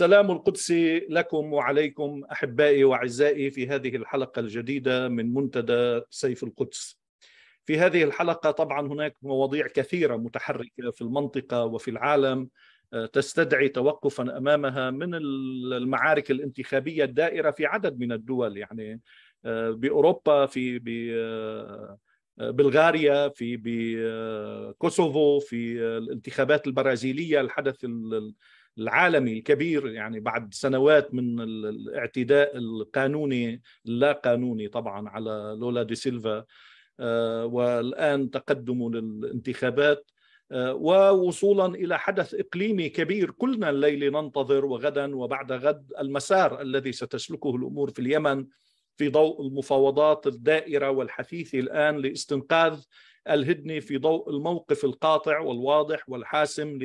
سلام القدس لكم وعليكم احبائي واعزائي في هذه الحلقه الجديده من منتدى سيف القدس. في هذه الحلقه طبعا هناك مواضيع كثيره متحركه في المنطقه وفي العالم آه، تستدعي توقفا امامها من المعارك الانتخابيه الدائره في عدد من الدول يعني آه، باوروبا في آه، بلغاريا في بكوسوفو في الانتخابات البرازيليه الحدث العالمي الكبير يعني بعد سنوات من الاعتداء القانوني اللا قانوني طبعا على لولا دي سيلفا آه، والان تقدمه للانتخابات آه، ووصولا الى حدث اقليمي كبير كلنا الليل ننتظر وغدا وبعد غد المسار الذي ستسلكه الامور في اليمن في ضوء المفاوضات الدائره والحثيثه الان لاستنقاذ الهدنه في ضوء الموقف القاطع والواضح والحاسم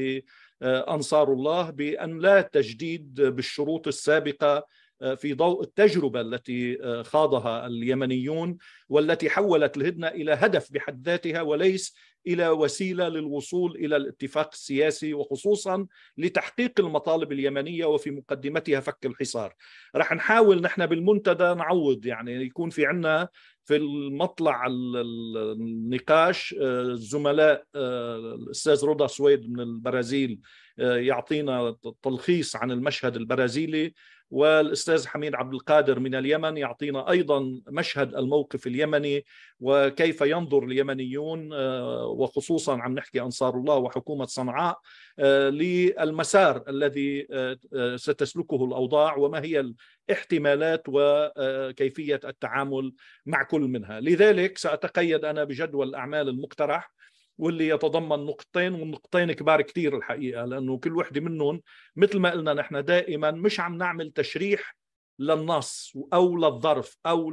آه، انصار الله بان لا تجديد بالشروط السابقه آه، في ضوء التجربه التي آه، خاضها اليمنيون والتي حولت الهدنه الى هدف بحد ذاتها وليس الى وسيله للوصول الى الاتفاق السياسي وخصوصا لتحقيق المطالب اليمنيه وفي مقدمتها فك الحصار. رح نحاول نحن بالمنتدى نعوض يعني يكون في عندنا في المطلع النقاش الزملاء آه، الاستاذ رضا سويد من البرازيل يعطينا تلخيص عن المشهد البرازيلي والاستاذ حميد عبد القادر من اليمن يعطينا ايضا مشهد الموقف اليمني وكيف ينظر اليمنيون آه، وخصوصا عم نحكي انصار الله وحكومه صنعاء آه، للمسار الذي آه، ستسلكه الاوضاع وما هي الاحتمالات وكيفيه التعامل مع كل منها، لذلك ساتقيد انا بجدول الاعمال المقترح واللي يتضمن نقطتين والنقطتين كبار كثير الحقيقه لانه كل وحده منهم مثل ما قلنا نحن دائما مش عم نعمل تشريح للنص او للظرف او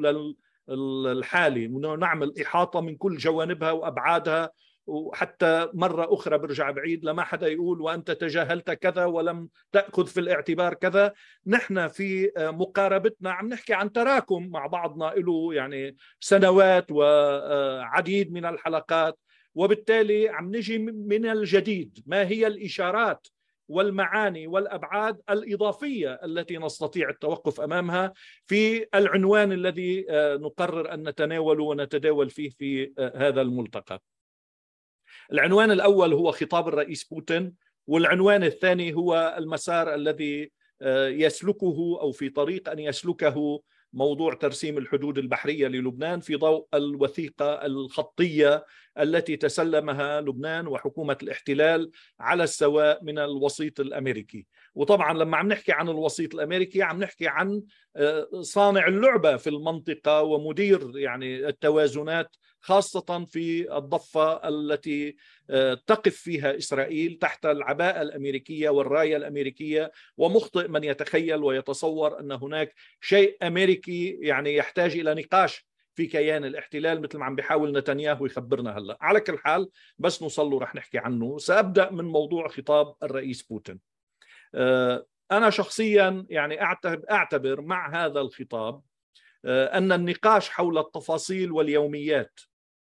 للحاله نعمل احاطه من كل جوانبها وابعادها وحتى مرة أخرى برجع بعيد لما حدا يقول وأنت تجاهلت كذا ولم تأخذ في الاعتبار كذا نحن في مقاربتنا عم نحكي عن تراكم مع بعضنا له يعني سنوات وعديد من الحلقات وبالتالي عم نجي من الجديد ما هي الإشارات والمعاني والابعاد الاضافيه التي نستطيع التوقف امامها في العنوان الذي آه، نقرر ان نتناوله ونتداول فيه في آه، هذا الملتقى. العنوان الاول هو خطاب الرئيس بوتين والعنوان الثاني هو المسار الذي آه، يسلكه او في طريق ان يسلكه موضوع ترسيم الحدود البحريه للبنان في ضوء الوثيقه الخطيه التي تسلمها لبنان وحكومة الاحتلال على السواء من الوسيط الأمريكي وطبعا لما عم نحكي عن الوسيط الأمريكي عم نحكي عن آه، صانع اللعبة في المنطقة ومدير يعني التوازنات خاصة في الضفة التي آه، تقف فيها إسرائيل تحت العباءة الأمريكية والراية الأمريكية ومخطئ من يتخيل ويتصور أن هناك شيء أمريكي يعني يحتاج إلى نقاش في كيان الاحتلال مثل ما عم بيحاول نتنياهو يخبرنا هلا على كل حال بس نوصل له رح نحكي عنه سأبدأ من موضوع خطاب الرئيس بوتين آه، أنا شخصيا يعني أعتبر مع هذا الخطاب آه، أن النقاش حول التفاصيل واليوميات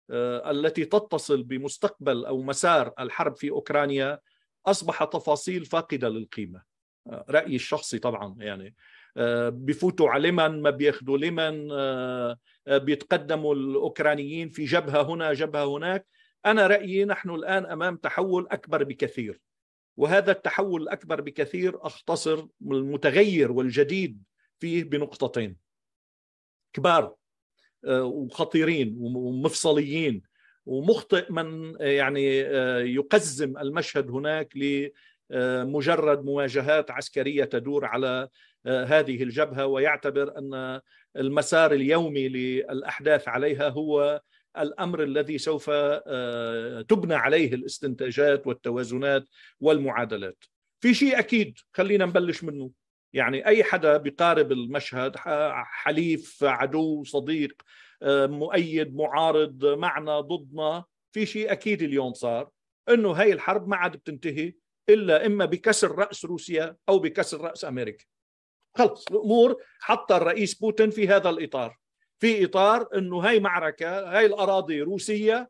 آه، التي تتصل بمستقبل أو مسار الحرب في أوكرانيا أصبح تفاصيل فاقدة للقيمة رأيي الشخصي طبعا يعني بفوتوا على لمن ما بياخذوا لمن آه، بيتقدموا الاوكرانيين في جبهه هنا جبهه هناك انا رايي نحن الان امام تحول اكبر بكثير وهذا التحول الاكبر بكثير اختصر المتغير والجديد فيه بنقطتين كبار آه، وخطيرين ومفصليين ومخطئ من آه، يعني يقزم المشهد هناك لمجرد مواجهات عسكريه تدور على هذه الجبهه ويعتبر ان المسار اليومي للاحداث عليها هو الامر الذي سوف آه، تبنى عليه الاستنتاجات والتوازنات والمعادلات. في شيء اكيد خلينا نبلش منه يعني اي حدا بقارب المشهد حليف عدو صديق آه، مؤيد معارض معنا ضدنا في شيء اكيد اليوم صار انه هي الحرب ما عاد بتنتهي الا اما بكسر راس روسيا او بكسر راس امريكا خلص الامور حط الرئيس بوتين في هذا الاطار في اطار انه هاي معركه هاي الاراضي روسيه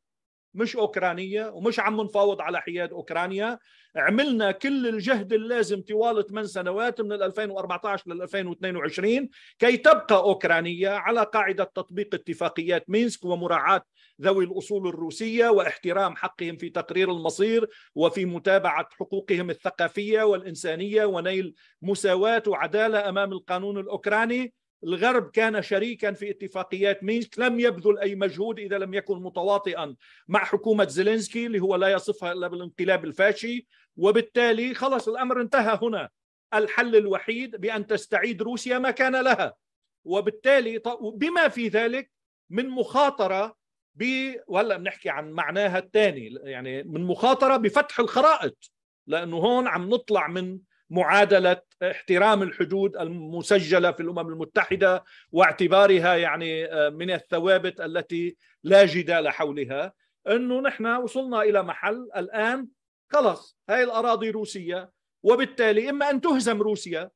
مش اوكرانيه ومش عم نفاوض على حياد اوكرانيا عملنا كل الجهد اللازم طوال 8 سنوات من 2014 لل 2022 كي تبقى اوكرانيا على قاعده تطبيق اتفاقيات مينسك ومراعاه ذوي الاصول الروسيه واحترام حقهم في تقرير المصير وفي متابعه حقوقهم الثقافيه والانسانيه ونيل مساواه وعداله امام القانون الاوكراني الغرب كان شريكا في اتفاقيات مينسك لم يبذل أي مجهود إذا لم يكن متواطئا مع حكومة زيلينسكي اللي هو لا يصفها إلا بالانقلاب الفاشي وبالتالي خلص الأمر انتهى هنا الحل الوحيد بأن تستعيد روسيا ما كان لها وبالتالي بما في ذلك من مخاطرة ب وهلا بنحكي عن معناها الثاني يعني من مخاطرة بفتح الخرائط لأنه هون عم نطلع من معادله احترام الحدود المسجله في الامم المتحده واعتبارها يعني آه، من الثوابت التي لا جدال حولها انه نحن وصلنا الى محل الان خلص هاي الاراضي روسيه وبالتالي اما ان تهزم روسيا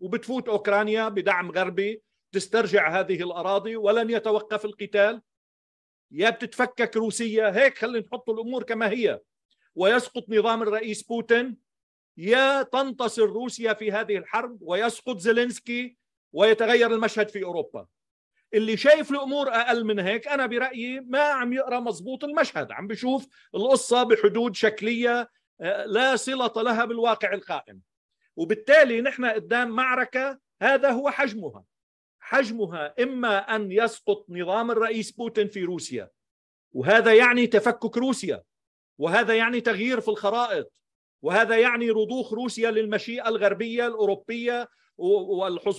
وبتفوت اوكرانيا بدعم غربي تسترجع هذه الاراضي ولن يتوقف القتال يا بتتفكك روسيا هيك خلينا نحط الامور كما هي ويسقط نظام الرئيس بوتين يا تنتصر روسيا في هذه الحرب ويسقط زيلينسكي ويتغير المشهد في اوروبا اللي شايف الامور اقل من هيك انا برايي ما عم يقرا مضبوط المشهد عم بشوف القصه بحدود شكليه آه، لا صله لها بالواقع القائم وبالتالي نحن قدام معركه هذا هو حجمها حجمها اما ان يسقط نظام الرئيس بوتين في روسيا وهذا يعني تفكك روسيا وهذا يعني تغيير في الخرائط وهذا يعني رضوخ روسيا للمشيئه الغربيه الاوروبيه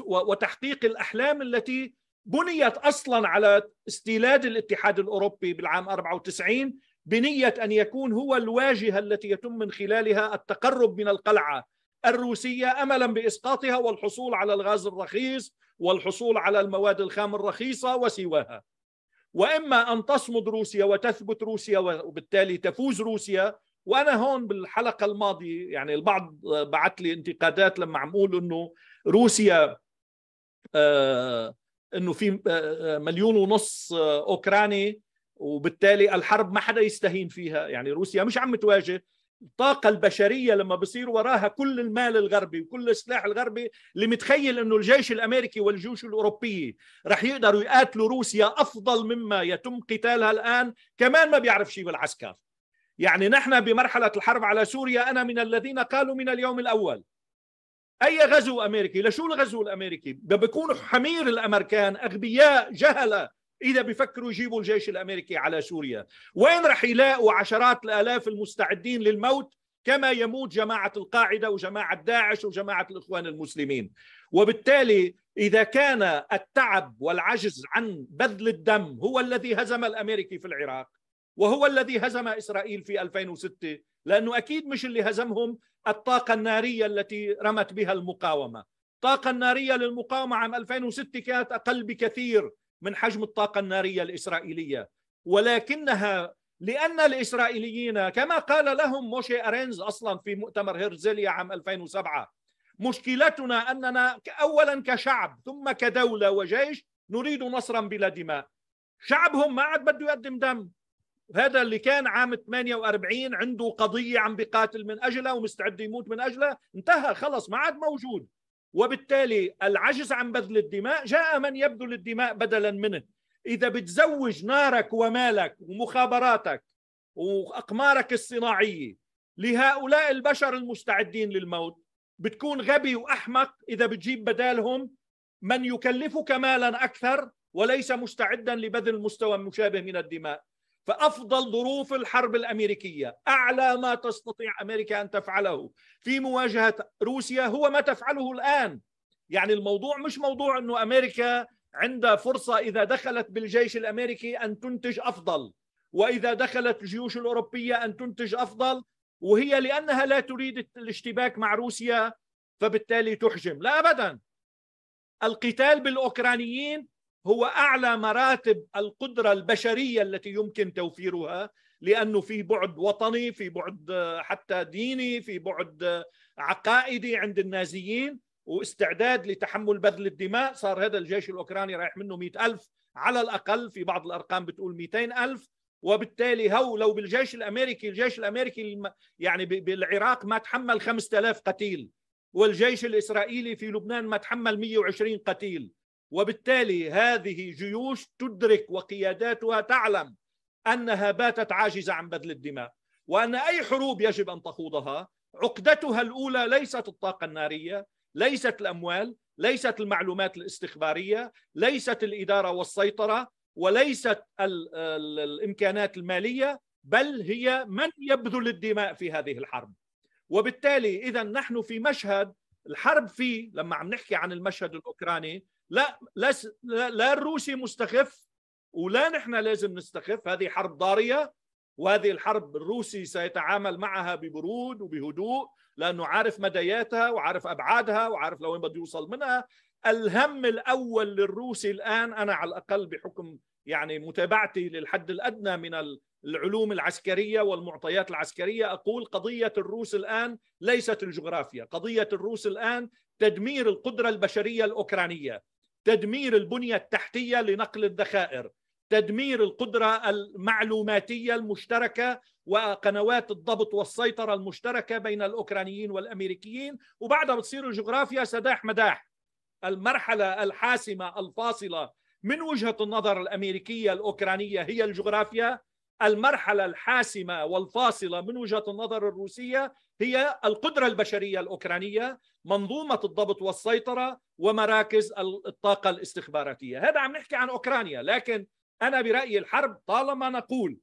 وتحقيق الاحلام التي بنيت اصلا على استيلاد الاتحاد الاوروبي بالعام 94 بنيه ان يكون هو الواجهه التي يتم من خلالها التقرب من القلعه الروسيه املا باسقاطها والحصول على الغاز الرخيص والحصول على المواد الخام الرخيصه وسواها. واما ان تصمد روسيا وتثبت روسيا وبالتالي تفوز روسيا وانا هون بالحلقه الماضيه يعني البعض بعث لي انتقادات لما عم اقول انه روسيا آه انه في آه، آه، مليون ونص آه، اوكراني وبالتالي الحرب ما حدا يستهين فيها يعني روسيا مش عم تواجه الطاقة البشرية لما بصير وراها كل المال الغربي وكل السلاح الغربي اللي متخيل انه الجيش الامريكي والجيوش الاوروبية رح يقدروا يقاتلوا روسيا افضل مما يتم قتالها الان كمان ما بيعرف شيء بالعسكر يعني نحن بمرحلة الحرب على سوريا أنا من الذين قالوا من اليوم الأول أي غزو أمريكي لشو الغزو الأمريكي بيكون بيكونوا حمير الأمريكان أغبياء جهلة إذا بفكروا يجيبوا الجيش الأمريكي على سوريا وين رح يلاقوا عشرات الآلاف المستعدين للموت كما يموت جماعة القاعدة وجماعة داعش وجماعة الإخوان المسلمين وبالتالي إذا كان التعب والعجز عن بذل الدم هو الذي هزم الأمريكي في العراق وهو الذي هزم اسرائيل في 2006 لانه اكيد مش اللي هزمهم الطاقه الناريه التي رمت بها المقاومه الطاقه الناريه للمقاومه عام 2006 كانت اقل بكثير من حجم الطاقه الناريه الاسرائيليه ولكنها لأن الإسرائيليين كما قال لهم موشي أرينز أصلا في مؤتمر هيرزيليا عام 2007 مشكلتنا أننا أولا كشعب ثم كدولة وجيش نريد نصرا بلا دماء شعبهم ما عاد بده يقدم دم هذا اللي كان عام 48 عنده قضية عم بقاتل من أجلها ومستعد يموت من أجلها انتهى خلص ما عاد موجود وبالتالي العجز عن بذل الدماء جاء من يبذل الدماء بدلا منه إذا بتزوج نارك ومالك ومخابراتك وأقمارك الصناعية لهؤلاء البشر المستعدين للموت بتكون غبي وأحمق إذا بتجيب بدالهم من يكلفك مالا أكثر وليس مستعدا لبذل مستوى مشابه من الدماء فافضل ظروف الحرب الامريكيه اعلى ما تستطيع امريكا ان تفعله في مواجهه روسيا هو ما تفعله الان يعني الموضوع مش موضوع انه امريكا عندها فرصه اذا دخلت بالجيش الامريكي ان تنتج افضل واذا دخلت الجيوش الاوروبيه ان تنتج افضل وهي لانها لا تريد الاشتباك مع روسيا فبالتالي تحجم لا ابدا القتال بالاوكرانيين هو اعلى مراتب القدره البشريه التي يمكن توفيرها لانه في بعد وطني في بعد حتى ديني في بعد عقائدي عند النازيين واستعداد لتحمل بذل الدماء صار هذا الجيش الاوكراني رايح منه مئة ألف على الاقل في بعض الارقام بتقول 200 ألف وبالتالي هو لو بالجيش الامريكي الجيش الامريكي يعني بالعراق ما تحمل 5000 قتيل والجيش الاسرائيلي في لبنان ما تحمل 120 قتيل وبالتالي هذه جيوش تدرك وقياداتها تعلم انها باتت عاجزه عن بذل الدماء وان اي حروب يجب ان تخوضها عقدتها الاولى ليست الطاقه الناريه ليست الاموال ليست المعلومات الاستخباريه ليست الاداره والسيطره وليست الامكانات الماليه بل هي من يبذل الدماء في هذه الحرب وبالتالي اذا نحن في مشهد الحرب فيه لما عم نحكي عن المشهد الاوكراني لا لس لا, لا الروسي مستخف ولا نحن لازم نستخف هذه حرب ضارية وهذه الحرب الروسي سيتعامل معها ببرود وبهدوء لأنه عارف مدياتها وعارف أبعادها وعارف لوين بده يوصل منها الهم الأول للروسي الآن أنا على الأقل بحكم يعني متابعتي للحد الأدنى من العلوم العسكرية والمعطيات العسكرية أقول قضية الروس الآن ليست الجغرافيا قضية الروس الآن تدمير القدرة البشرية الأوكرانية تدمير البنية التحتية لنقل الذخائر تدمير القدرة المعلوماتية المشتركة وقنوات الضبط والسيطرة المشتركة بين الأوكرانيين والأمريكيين وبعدها بتصير الجغرافيا سداح مداح المرحلة الحاسمة الفاصلة من وجهة النظر الأمريكية الأوكرانية هي الجغرافيا المرحلة الحاسمة والفاصلة من وجهة النظر الروسية هي القدرة البشرية الأوكرانية منظومة الضبط والسيطرة ومراكز الطاقة الاستخباراتية هذا عم نحكي عن أوكرانيا لكن أنا برأيي الحرب طالما نقول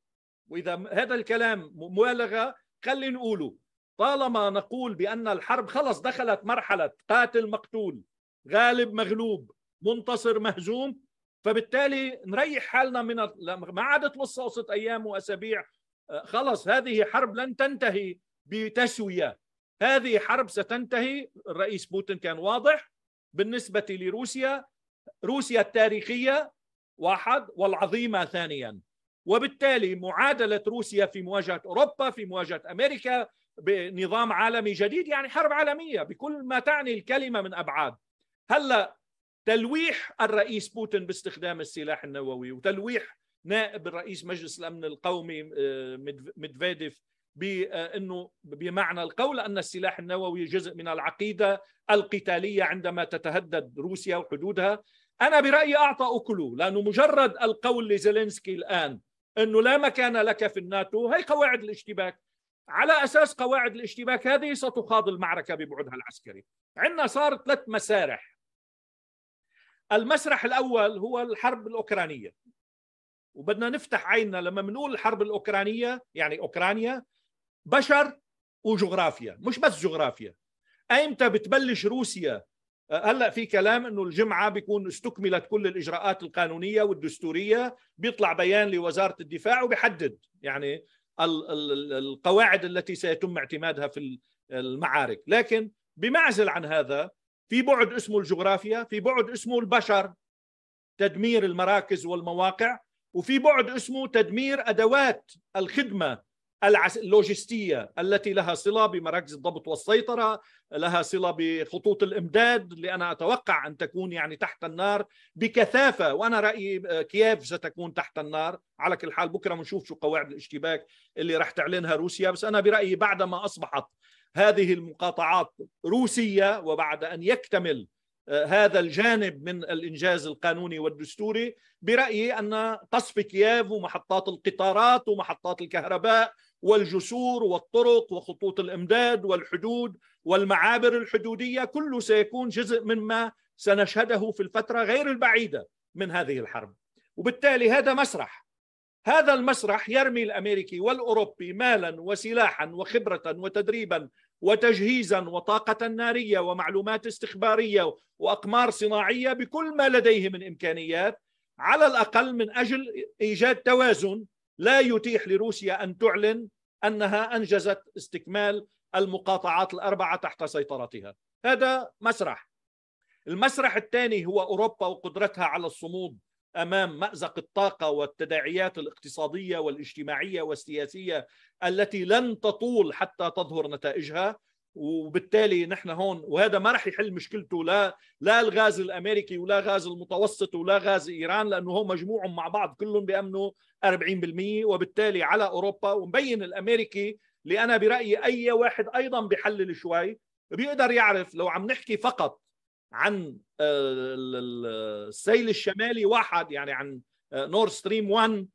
وإذا هذا الكلام مبالغة خلي نقوله طالما نقول بأن الحرب خلص دخلت مرحلة قاتل مقتول غالب مغلوب منتصر مهزوم فبالتالي نريح حالنا من ما عادت لسه قصه ايام واسابيع آه، خلص هذه حرب لن تنتهي بتسويه هذه حرب ستنتهي الرئيس بوتين كان واضح بالنسبه لروسيا روسيا التاريخيه واحد والعظيمه ثانيا وبالتالي معادله روسيا في مواجهه اوروبا في مواجهه امريكا بنظام عالمي جديد يعني حرب عالميه بكل ما تعني الكلمه من ابعاد هلا تلويح الرئيس بوتين باستخدام السلاح النووي وتلويح نائب الرئيس مجلس الامن القومي آه، مدفيديف بانه آه، بمعنى القول ان السلاح النووي جزء من العقيده القتاليه عندما تتهدد روسيا وحدودها انا برايي اعطى اكله لانه مجرد القول لزيلينسكي الان انه لا مكان لك في الناتو هي قواعد الاشتباك على اساس قواعد الاشتباك هذه ستخاض المعركه ببعدها العسكري عندنا صار ثلاث مسارح المسرح الاول هو الحرب الاوكرانيه وبدنا نفتح عيننا لما بنقول الحرب الاوكرانيه يعني اوكرانيا بشر وجغرافيا مش بس جغرافيا ايمتى بتبلش روسيا آه، هلا في كلام انه الجمعه بيكون استكملت كل الاجراءات القانونيه والدستوريه بيطلع بيان لوزاره الدفاع وبيحدد يعني القواعد التي سيتم اعتمادها في المعارك لكن بمعزل عن هذا في بعد اسمه الجغرافيا في بعد اسمه البشر تدمير المراكز والمواقع وفي بعد اسمه تدمير ادوات الخدمه اللوجستيه التي لها صله بمراكز الضبط والسيطره، لها صله بخطوط الامداد اللي انا اتوقع ان تكون يعني تحت النار بكثافه وانا رايي آه، كييف ستكون تحت النار، على كل حال بكره بنشوف شو قواعد الاشتباك اللي راح تعلنها روسيا، بس انا برايي بعدما اصبحت هذه المقاطعات روسية وبعد أن يكتمل آه، هذا الجانب من الإنجاز القانوني والدستوري برأيي أن قصف كييف ومحطات القطارات ومحطات الكهرباء والجسور والطرق وخطوط الإمداد والحدود والمعابر الحدودية كله سيكون جزء مما سنشهده في الفترة غير البعيدة من هذه الحرب وبالتالي هذا مسرح هذا المسرح يرمي الامريكي والاوروبي مالا وسلاحا وخبره وتدريبا وتجهيزا وطاقة نارية ومعلومات استخبارية وأقمار صناعية بكل ما لديه من إمكانيات على الأقل من أجل إيجاد توازن لا يتيح لروسيا أن تعلن أنها أنجزت استكمال المقاطعات الأربعة تحت سيطرتها هذا مسرح المسرح الثاني هو أوروبا وقدرتها على الصمود امام مازق الطاقه والتداعيات الاقتصاديه والاجتماعيه والسياسيه التي لن تطول حتى تظهر نتائجها وبالتالي نحن هون وهذا ما راح يحل مشكلته لا لا الغاز الامريكي ولا غاز المتوسط ولا غاز ايران لانه هو مجموعهم مع بعض كلهم بامنوا 40% وبالتالي على اوروبا ومبين الامريكي اللي انا برايي اي واحد ايضا بحلل شوي بيقدر يعرف لو عم نحكي فقط عن آه، السيل الشمالي واحد يعني عن نور ستريم 1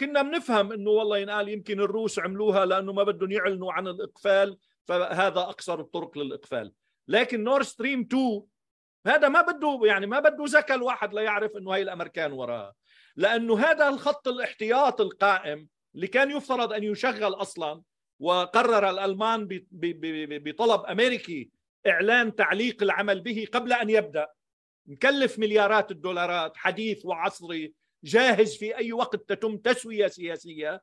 كنا بنفهم انه والله ينقال يمكن الروس عملوها لانه ما بدهم يعلنوا عن الاقفال فهذا اقصر الطرق للاقفال لكن نور ستريم 2 هذا ما بده يعني ما بده ذكى الواحد ليعرف انه هي الامريكان وراها لانه هذا الخط الاحتياط القائم اللي كان يفترض ان يشغل اصلا وقرر الالمان بطلب امريكي اعلان تعليق العمل به قبل ان يبدا مكلف مليارات الدولارات حديث وعصري جاهز في اي وقت تتم تسويه سياسيه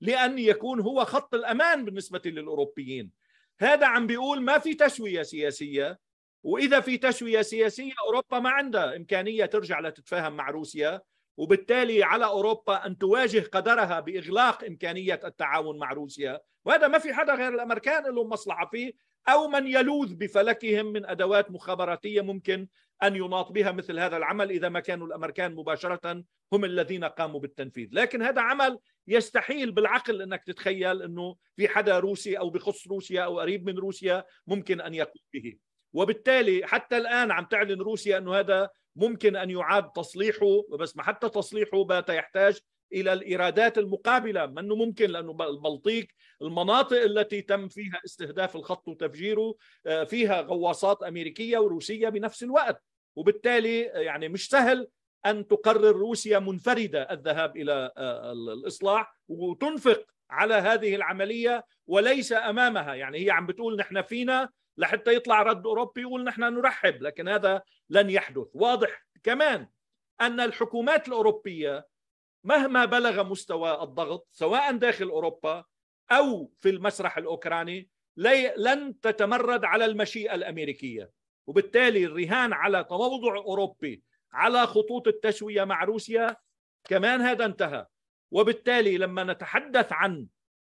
لان يكون هو خط الامان بالنسبه للاوروبيين هذا عم بيقول ما في تسويه سياسيه واذا في تسويه سياسيه اوروبا ما عندها امكانيه ترجع لتتفاهم مع روسيا وبالتالي على اوروبا ان تواجه قدرها باغلاق امكانيه التعاون مع روسيا وهذا ما في حدا غير الامريكان لهم مصلحه فيه أو من يلوذ بفلكهم من أدوات مخابراتية ممكن أن يناط بها مثل هذا العمل إذا ما كانوا الأمريكان مباشرة هم الذين قاموا بالتنفيذ لكن هذا عمل يستحيل بالعقل أنك تتخيل أنه في حدا روسي أو بخص روسيا أو قريب من روسيا ممكن أن يقوم به وبالتالي حتى الآن عم تعلن روسيا أنه هذا ممكن أن يعاد تصليحه بس ما حتى تصليحه بات يحتاج الى الايرادات المقابله منه ممكن لانه البلطيق المناطق التي تم فيها استهداف الخط وتفجيره آه، فيها غواصات امريكيه وروسيه بنفس الوقت وبالتالي آه، يعني مش سهل ان تقرر روسيا منفرده الذهاب الى آه، الاصلاح وتنفق على هذه العمليه وليس امامها يعني هي عم بتقول نحن فينا لحتى يطلع رد اوروبي يقول نحن نرحب لكن هذا لن يحدث واضح كمان ان الحكومات الاوروبيه مهما بلغ مستوى الضغط سواء داخل اوروبا او في المسرح الاوكراني لن تتمرد على المشيئه الامريكيه وبالتالي الرهان على تموضع اوروبي على خطوط التسويه مع روسيا كمان هذا انتهى وبالتالي لما نتحدث عن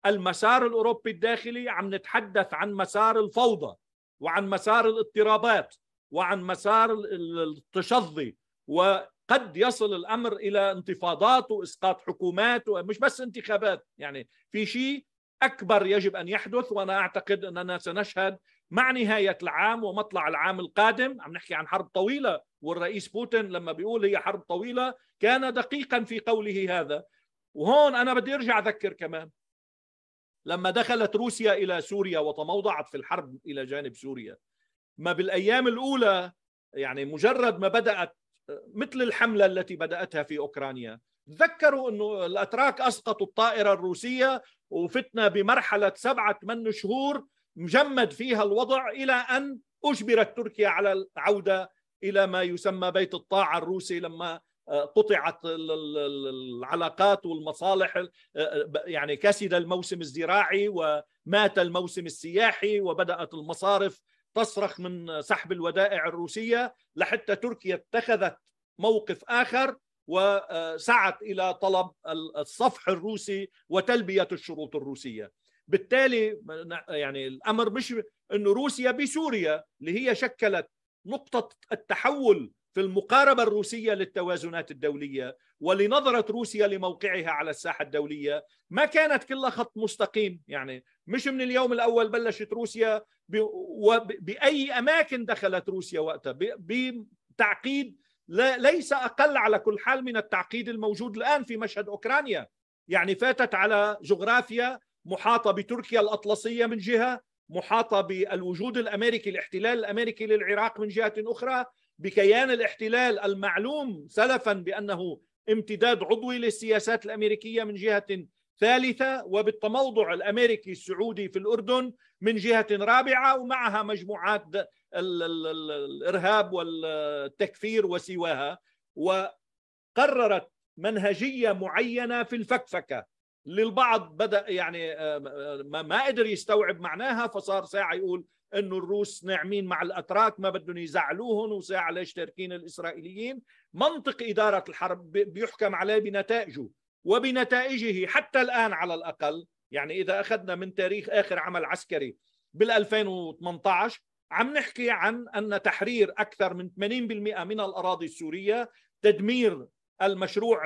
المسار الاوروبي الداخلي عم نتحدث عن مسار الفوضى وعن مسار الاضطرابات وعن مسار التشظي و قد يصل الامر الى انتفاضات واسقاط حكومات ومش بس انتخابات يعني في شيء اكبر يجب ان يحدث وانا اعتقد اننا سنشهد مع نهايه العام ومطلع العام القادم عم نحكي عن حرب طويله والرئيس بوتين لما بيقول هي حرب طويله كان دقيقا في قوله هذا وهون انا بدي ارجع اذكر كمان لما دخلت روسيا الى سوريا وتموضعت في الحرب الى جانب سوريا ما بالايام الاولى يعني مجرد ما بدات مثل الحملة التي بدأتها في أوكرانيا تذكروا أنه الأتراك أسقطوا الطائرة الروسية وفتنا بمرحلة سبعة ثمان شهور مجمد فيها الوضع إلى أن أجبرت تركيا على العودة إلى ما يسمى بيت الطاعة الروسي لما آه، قطعت العلاقات والمصالح آه، يعني كسد الموسم الزراعي ومات الموسم السياحي وبدأت المصارف تصرخ من سحب الودائع الروسيه لحتى تركيا اتخذت موقف اخر وسعت الى طلب الصفح الروسي وتلبيه الشروط الروسيه بالتالي يعني الامر مش انه روسيا بسوريا اللي هي شكلت نقطه التحول في المقاربة الروسية للتوازنات الدولية ولنظرة روسيا لموقعها على الساحة الدولية ما كانت كلها خط مستقيم يعني مش من اليوم الأول بلشت روسيا بأي أماكن دخلت روسيا وقتها بتعقيد ليس أقل على كل حال من التعقيد الموجود الآن في مشهد أوكرانيا يعني فاتت على جغرافيا محاطة بتركيا الأطلسية من جهة محاطة بالوجود الأمريكي الاحتلال الأمريكي للعراق من جهة أخرى بكيان الاحتلال المعلوم سلفا بانه امتداد عضوي للسياسات الامريكيه من جهه ثالثه وبالتموضع الامريكي السعودي في الاردن من جهه رابعه ومعها مجموعات الارهاب والتكفير وسواها وقررت منهجيه معينه في الفكفكه للبعض بدا يعني آه، ما قدر يستوعب معناها فصار ساعه يقول انه الروس ناعمين مع الاتراك ما بدهم يزعلوهم وساعه ليش تاركين الاسرائيليين منطق اداره الحرب بيحكم عليه بنتائجه وبنتائجه حتى الان على الاقل يعني اذا اخذنا من تاريخ اخر عمل عسكري بال 2018 عم نحكي عن ان تحرير اكثر من 80% من الاراضي السوريه تدمير المشروع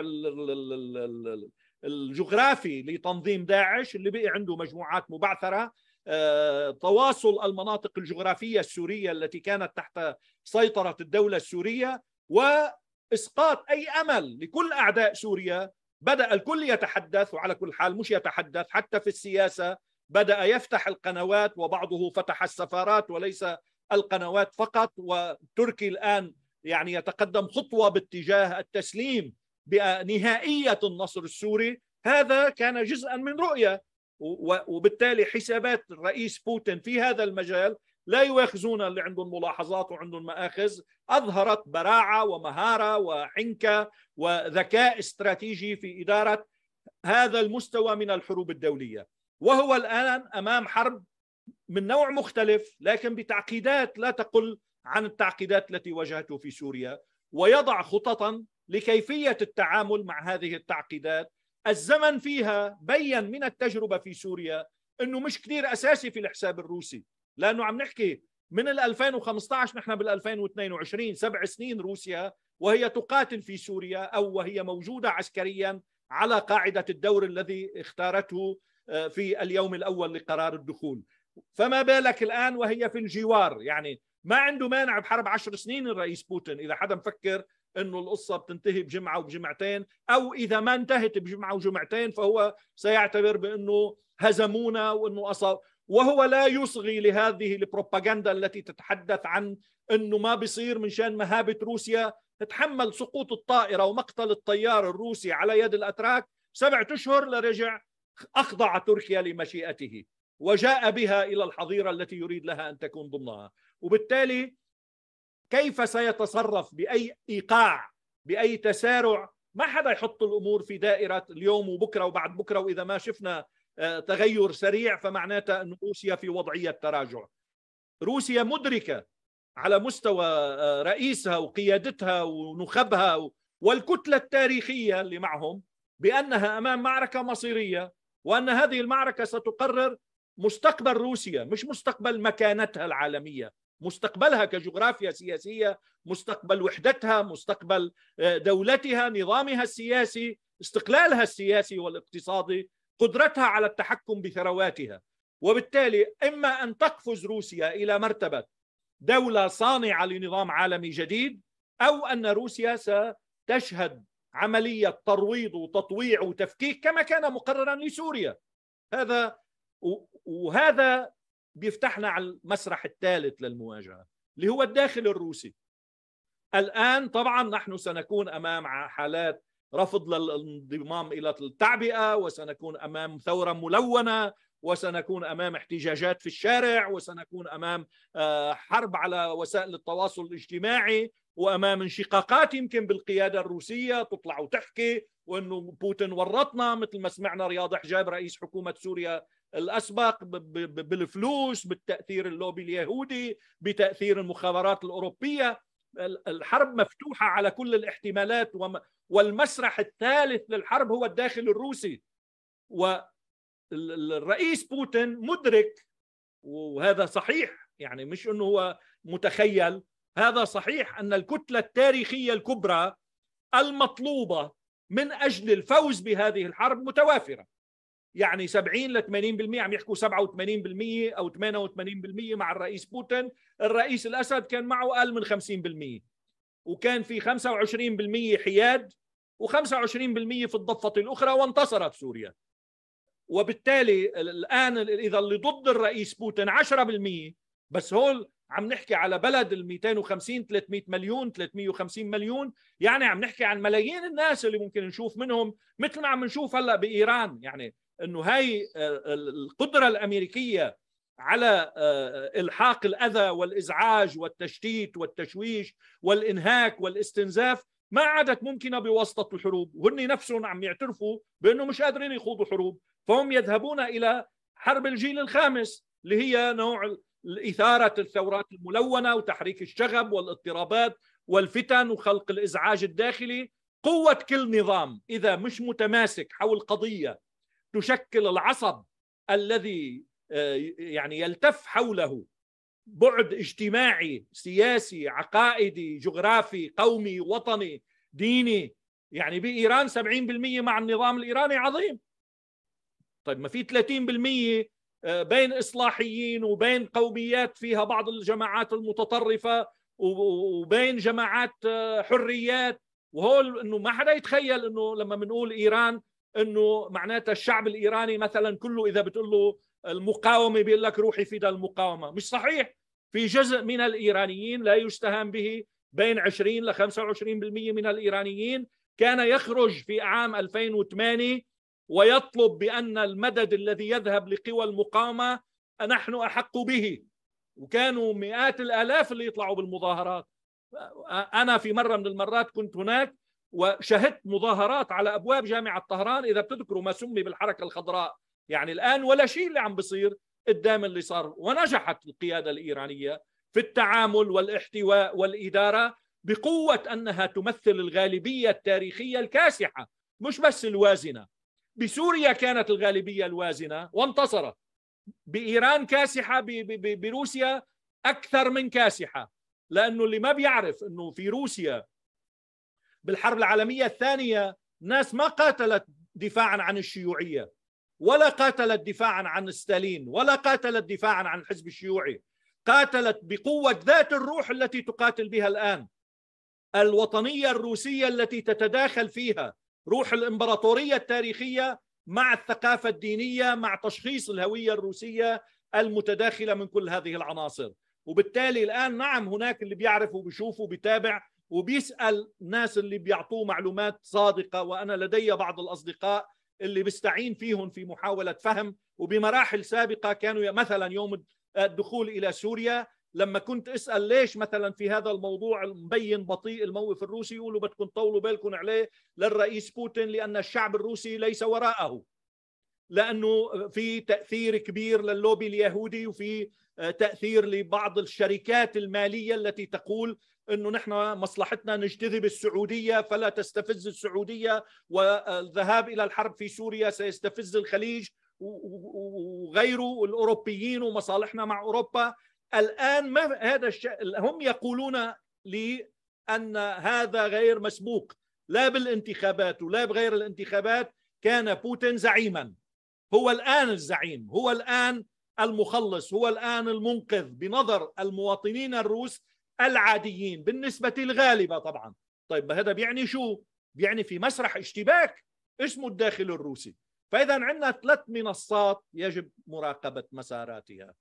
الجغرافي لتنظيم داعش اللي بقي عنده مجموعات مبعثره آه، تواصل المناطق الجغرافية السورية التي كانت تحت سيطرة الدولة السورية وإسقاط أي أمل لكل أعداء سوريا بدأ الكل يتحدث وعلى كل حال مش يتحدث حتى في السياسة بدأ يفتح القنوات وبعضه فتح السفارات وليس القنوات فقط وتركي الآن يعني يتقدم خطوة باتجاه التسليم بنهائية النصر السوري هذا كان جزءا من رؤية وبالتالي حسابات الرئيس بوتين في هذا المجال لا يؤاخذون اللي عندهم ملاحظات وعندهم مآخذ أظهرت براعة ومهارة وحنكة وذكاء استراتيجي في إدارة هذا المستوى من الحروب الدولية وهو الآن أمام حرب من نوع مختلف لكن بتعقيدات لا تقل عن التعقيدات التي واجهته في سوريا ويضع خططا لكيفية التعامل مع هذه التعقيدات الزمن فيها بين من التجربة في سوريا أنه مش كتير أساسي في الحساب الروسي لأنه عم نحكي من ال 2015 نحن بال 2022 سبع سنين روسيا وهي تقاتل في سوريا أو وهي موجودة عسكريا على قاعدة الدور الذي اختارته آه، في اليوم الأول لقرار الدخول فما بالك الآن وهي في الجوار يعني ما عنده مانع بحرب عشر سنين الرئيس بوتين إذا حدا مفكر انه القصه بتنتهي بجمعه وبجمعتين او اذا ما انتهت بجمعه وجمعتين فهو سيعتبر بانه هزمونا وانه اصاب وهو لا يصغي لهذه البروباغندا التي تتحدث عن انه ما بيصير من شان مهابه روسيا تتحمل سقوط الطائره ومقتل الطيار الروسي على يد الاتراك سبعة اشهر لرجع اخضع تركيا لمشيئته وجاء بها الى الحظيره التي يريد لها ان تكون ضمنها وبالتالي كيف سيتصرف باي ايقاع باي تسارع ما حدا يحط الامور في دائره اليوم وبكره وبعد بكره واذا ما شفنا آه، تغير سريع فمعناتها ان روسيا في وضعيه تراجع روسيا مدركه على مستوى آه، رئيسها وقيادتها ونخبها والكتله التاريخيه اللي معهم بانها امام معركه مصيريه وان هذه المعركه ستقرر مستقبل روسيا مش مستقبل مكانتها العالميه مستقبلها كجغرافيا سياسيه مستقبل وحدتها مستقبل آه، دولتها نظامها السياسي استقلالها السياسي والاقتصادي قدرتها على التحكم بثرواتها وبالتالي اما ان تقفز روسيا الى مرتبه دوله صانعه لنظام عالمي جديد او ان روسيا ستشهد عمليه ترويض وتطويع وتفكيك كما كان مقررا لسوريا هذا وهذا بيفتحنا على المسرح الثالث للمواجهه اللي هو الداخل الروسي الان طبعا نحن سنكون امام حالات رفض للانضمام الى التعبئه وسنكون امام ثوره ملونه وسنكون امام احتجاجات في الشارع وسنكون امام آه، حرب على وسائل التواصل الاجتماعي وامام انشقاقات يمكن بالقياده الروسيه تطلع وتحكي وانه بوتين ورطنا مثل ما سمعنا رياض حجاب رئيس حكومه سوريا الاسبق بالفلوس بالتاثير اللوبي اليهودي بتاثير المخابرات الاوروبيه الحرب مفتوحه على كل الاحتمالات والمسرح الثالث للحرب هو الداخل الروسي والرئيس بوتين مدرك وهذا صحيح يعني مش انه هو متخيل هذا صحيح ان الكتله التاريخيه الكبرى المطلوبه من اجل الفوز بهذه الحرب متوافره يعني 70 ل 80% عم يحكوا 87% او 88% مع الرئيس بوتين، الرئيس الاسد كان معه اقل من 50% وكان في 25% حياد و25% في الضفه الاخرى وانتصرت سوريا. وبالتالي الان اذا اللي ضد الرئيس بوتين 10% بس هول عم نحكي على بلد ال 250 300 مليون 350 مليون يعني عم نحكي عن ملايين الناس اللي ممكن نشوف منهم مثل ما عم نشوف هلا بايران يعني انه هاي آه، القدره الامريكيه على آه، الحاق الاذى والازعاج والتشتيت والتشويش والانهاك والاستنزاف ما عادت ممكنه بواسطه الحروب، وهن نفسهم عم يعترفوا بانه مش قادرين يخوضوا حروب، فهم يذهبون الى حرب الجيل الخامس اللي هي نوع اثاره الثورات الملونه وتحريك الشغب والاضطرابات والفتن وخلق الازعاج الداخلي، قوه كل نظام اذا مش متماسك حول قضيه تشكل العصب الذي آه، يعني يلتف حوله بعد اجتماعي سياسي عقائدي جغرافي قومي وطني ديني يعني بإيران 70% مع النظام الإيراني عظيم طيب ما في 30% آه، بين إصلاحيين وبين قوميات فيها بعض الجماعات المتطرفة وبين جماعات آه، حريات وهول انه ما حدا يتخيل انه لما بنقول ايران انه معناتها الشعب الايراني مثلا كله اذا بتقول له المقاومه بيقول لك روحي ده المقاومه مش صحيح في جزء من الايرانيين لا يستهان به بين 20 ل 25% من الايرانيين كان يخرج في عام 2008 ويطلب بان المدد الذي يذهب لقوى المقاومه نحن احق به وكانوا مئات الالاف اللي يطلعوا بالمظاهرات انا في مره من المرات كنت هناك وشهدت مظاهرات على ابواب جامعه طهران اذا بتذكروا ما سمي بالحركه الخضراء يعني الان ولا شيء اللي عم بصير قدام اللي صار ونجحت القياده الايرانيه في التعامل والاحتواء والاداره بقوه انها تمثل الغالبيه التاريخيه الكاسحه مش بس الوازنه بسوريا كانت الغالبيه الوازنه وانتصرت بايران كاسحه بروسيا اكثر من كاسحه لانه اللي ما بيعرف انه في روسيا بالحرب العالمية الثانية ناس ما قاتلت دفاعا عن الشيوعية ولا قاتلت دفاعا عن ستالين ولا قاتلت دفاعا عن الحزب الشيوعي قاتلت بقوة ذات الروح التي تقاتل بها الآن الوطنية الروسية التي تتداخل فيها روح الإمبراطورية التاريخية مع الثقافة الدينية مع تشخيص الهوية الروسية المتداخلة من كل هذه العناصر وبالتالي الآن نعم هناك اللي بيعرف وبيشوف وبيتابع وبيسال الناس اللي بيعطوه معلومات صادقه وانا لدي بعض الاصدقاء اللي بستعين فيهم في محاوله فهم وبمراحل سابقه كانوا مثلا يوم الدخول الى سوريا لما كنت اسال ليش مثلا في هذا الموضوع المبين بطيء الموقف الروسي يقولوا بدكم طولوا بالكم عليه للرئيس بوتين لان الشعب الروسي ليس وراءه لانه في تاثير كبير للوبي اليهودي وفي آه، تاثير لبعض الشركات الماليه التي تقول انه نحن مصلحتنا نجتذب السعوديه فلا تستفز السعوديه والذهاب الى الحرب في سوريا سيستفز الخليج وغيره الاوروبيين ومصالحنا مع اوروبا الان ما هذا الشيء هم يقولون لي ان هذا غير مسبوق لا بالانتخابات ولا بغير الانتخابات كان بوتين زعيما هو الان الزعيم هو الان المخلص هو الآن المنقذ بنظر المواطنين الروس العاديين بالنسبة الغالبة طبعا طيب هذا بيعني شو؟ بيعني في مسرح اشتباك اسمه الداخل الروسي فإذا عندنا ثلاث منصات يجب مراقبة مساراتها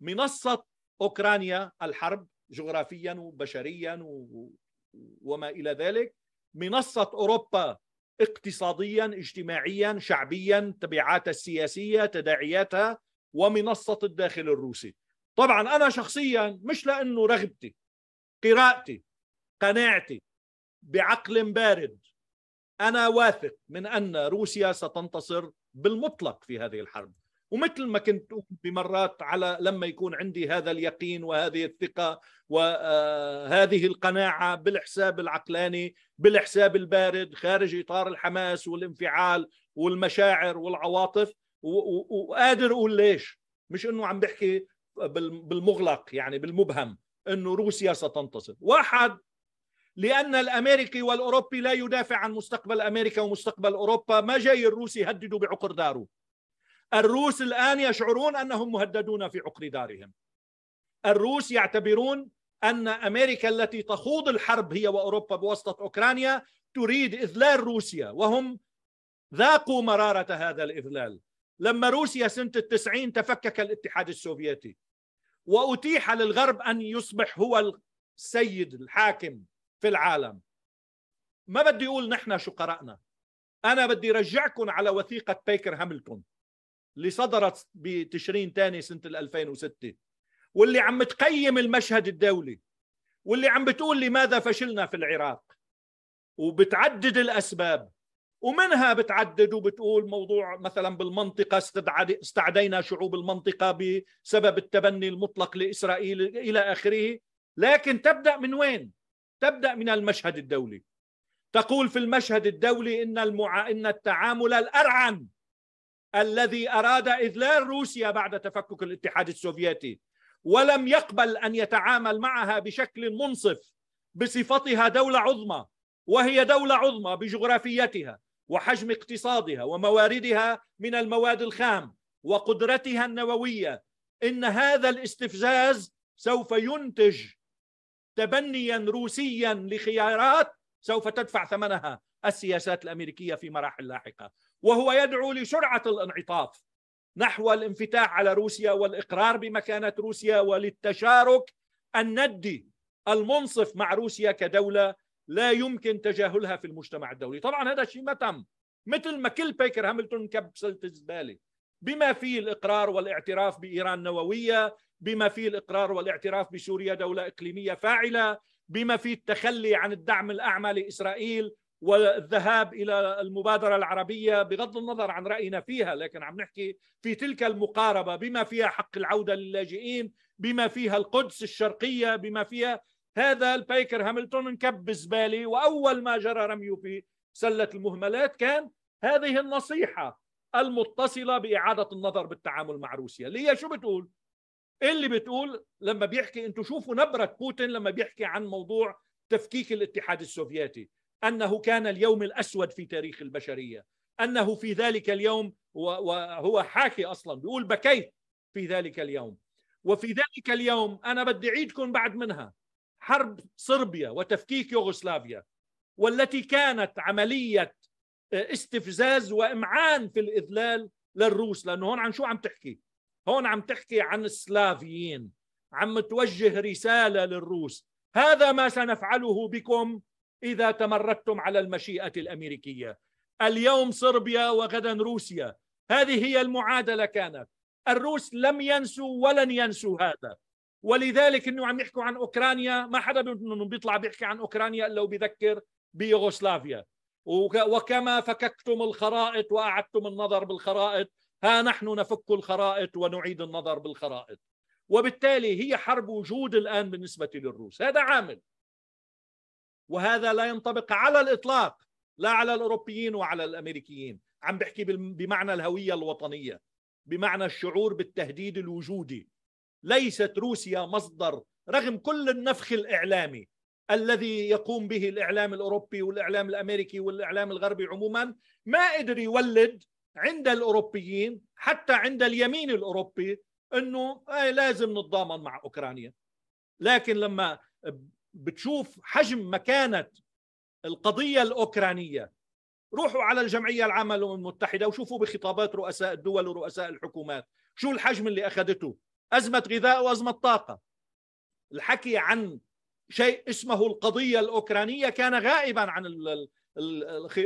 منصة أوكرانيا الحرب جغرافيا وبشريا و... وما إلى ذلك منصة أوروبا اقتصاديا اجتماعيا شعبيا تبعاتها السياسية تداعياتها ومنصة الداخل الروسي طبعا أنا شخصيا مش لأنه رغبتي قراءتي قناعتي بعقل بارد أنا واثق من أن روسيا ستنتصر بالمطلق في هذه الحرب ومثل ما كنت بمرات على لما يكون عندي هذا اليقين وهذه الثقة وهذه آه، القناعة بالحساب العقلاني بالحساب البارد خارج إطار الحماس والانفعال والمشاعر والعواطف وقادر اقول ليش مش انه عم بحكي بالمغلق يعني بالمبهم انه روسيا ستنتصر واحد لان الامريكي والاوروبي لا يدافع عن مستقبل امريكا ومستقبل اوروبا ما جاي الروس يهددوا بعقر داره الروس الان يشعرون انهم مهددون في عقر دارهم الروس يعتبرون ان امريكا التي تخوض الحرب هي واوروبا بواسطه اوكرانيا تريد اذلال روسيا وهم ذاقوا مراره هذا الاذلال لما روسيا سنة التسعين تفكك الاتحاد السوفيتي وأتيح للغرب أن يصبح هو السيد الحاكم في العالم ما بدي أقول نحن شو قرأنا أنا بدي رجعكم على وثيقة بيكر هاملتون اللي صدرت بتشرين تاني سنة 2006 واللي عم تقيم المشهد الدولي واللي عم بتقول لماذا فشلنا في العراق وبتعدد الأسباب ومنها بتعدد وبتقول موضوع مثلا بالمنطقة استعدينا شعوب المنطقة بسبب التبني المطلق لإسرائيل إلى آخره لكن تبدأ من وين؟ تبدأ من المشهد الدولي تقول في المشهد الدولي إن, المع... إن التعامل الأرعن الذي أراد إذلال روسيا بعد تفكك الاتحاد السوفيتي ولم يقبل أن يتعامل معها بشكل منصف بصفتها دولة عظمى وهي دولة عظمى بجغرافيتها وحجم اقتصادها ومواردها من المواد الخام وقدرتها النوويه ان هذا الاستفزاز سوف ينتج تبنيا روسيا لخيارات سوف تدفع ثمنها السياسات الامريكيه في مراحل لاحقه وهو يدعو لسرعه الانعطاف نحو الانفتاح على روسيا والاقرار بمكانه روسيا وللتشارك الندي المنصف مع روسيا كدوله لا يمكن تجاهلها في المجتمع الدولي طبعا هذا الشيء ما تم مثل ما كل بيكر هاملتون كبسلة الزبالة بما فيه الإقرار والاعتراف بإيران نووية بما فيه الإقرار والاعتراف بسوريا دولة إقليمية فاعلة بما فيه التخلي عن الدعم الأعمى لإسرائيل والذهاب إلى المبادرة العربية بغض النظر عن رأينا فيها لكن عم نحكي في تلك المقاربة بما فيها حق العودة للاجئين بما فيها القدس الشرقية بما فيها هذا البيكر هاملتون انكب بالزباله واول ما جرى رميه في سله المهملات كان هذه النصيحه المتصله باعاده النظر بالتعامل مع روسيا اللي هي شو بتقول إيه اللي بتقول لما بيحكي انتم شوفوا نبره بوتين لما بيحكي عن موضوع تفكيك الاتحاد السوفيتي انه كان اليوم الاسود في تاريخ البشريه انه في ذلك اليوم وهو حاكي اصلا بيقول بكيت في ذلك اليوم وفي ذلك اليوم انا بدي اعيدكم بعد منها حرب صربيا وتفكيك يوغوسلافيا والتي كانت عمليه آه، استفزاز وامعان في الاذلال للروس لانه هون عن شو عم تحكي؟ هون عم تحكي عن السلافيين عم توجه رساله للروس هذا ما سنفعله بكم اذا تمردتم على المشيئه الامريكيه اليوم صربيا وغدا روسيا هذه هي المعادله كانت الروس لم ينسوا ولن ينسوا هذا ولذلك انه عم يحكوا عن اوكرانيا ما حدا بيطلع بيحكي عن اوكرانيا الا وبيذكر بيوغوسلافيا وكما فككتم الخرائط واعدتم النظر بالخرائط ها نحن نفك الخرائط ونعيد النظر بالخرائط وبالتالي هي حرب وجود الان بالنسبه للروس هذا عامل وهذا لا ينطبق على الاطلاق لا على الاوروبيين وعلى الامريكيين عم بحكي بمعنى الهويه الوطنيه بمعنى الشعور بالتهديد الوجودي ليست روسيا مصدر رغم كل النفخ الاعلامي الذي يقوم به الاعلام الاوروبي والاعلام الامريكي والاعلام الغربي عموما ما قدر يولد عند الاوروبيين حتى عند اليمين الاوروبي انه آه، لازم نتضامن مع اوكرانيا لكن لما بتشوف حجم مكانه القضيه الاوكرانيه روحوا على الجمعيه العامه للامم المتحده وشوفوا بخطابات رؤساء الدول ورؤساء الحكومات شو الحجم اللي اخذته أزمة غذاء وأزمة طاقة الحكي عن شيء اسمه القضية الأوكرانية كان غائبا عن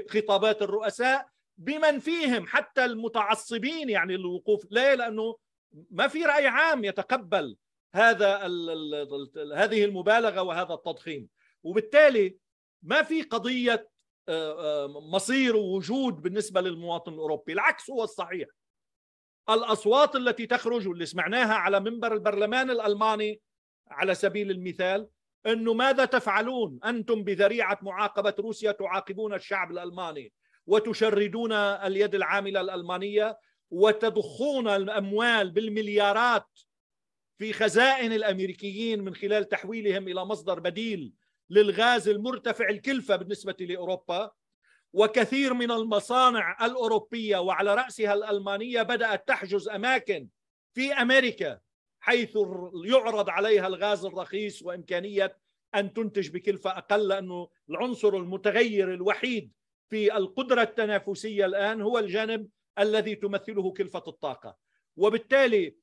خطابات الرؤساء بمن فيهم حتى المتعصبين يعني الوقوف ليه لأنه ما في رأي عام يتقبل هذا هذه المبالغة وهذا التضخيم وبالتالي ما في قضية آه، آه، مصير ووجود بالنسبة للمواطن الأوروبي العكس هو الصحيح الاصوات التي تخرج واللي سمعناها على منبر البرلمان الالماني على سبيل المثال انه ماذا تفعلون انتم بذريعه معاقبه روسيا تعاقبون الشعب الالماني وتشردون اليد العامله الالمانيه وتضخون الاموال بالمليارات في خزائن الامريكيين من خلال تحويلهم الى مصدر بديل للغاز المرتفع الكلفه بالنسبه لاوروبا وكثير من المصانع الاوروبيه وعلى راسها الالمانيه بدات تحجز اماكن في امريكا حيث يعرض عليها الغاز الرخيص وامكانيه ان تنتج بكلفه اقل لانه العنصر المتغير الوحيد في القدره التنافسيه الان هو الجانب الذي تمثله كلفه الطاقه وبالتالي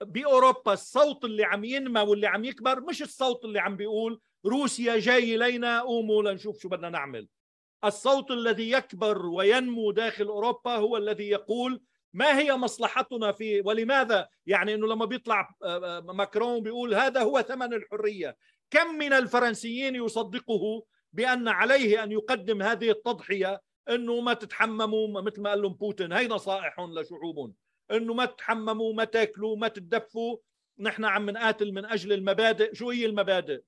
باوروبا الصوت اللي عم ينمى واللي عم يكبر مش الصوت اللي عم بيقول روسيا جاي الينا قوموا لنشوف شو بدنا نعمل الصوت الذي يكبر وينمو داخل اوروبا هو الذي يقول ما هي مصلحتنا في ولماذا يعني انه لما بيطلع آه، آه، ماكرون بيقول هذا هو ثمن الحريه كم من الفرنسيين يصدقه بان عليه ان يقدم هذه التضحيه انه ما تتحمموا مثل ما قال لهم بوتين هي نصائح لشعوبهم انه ما تتحمموا ما تاكلوا ما تدفوا نحن عم نقاتل من اجل المبادئ شو هي المبادئ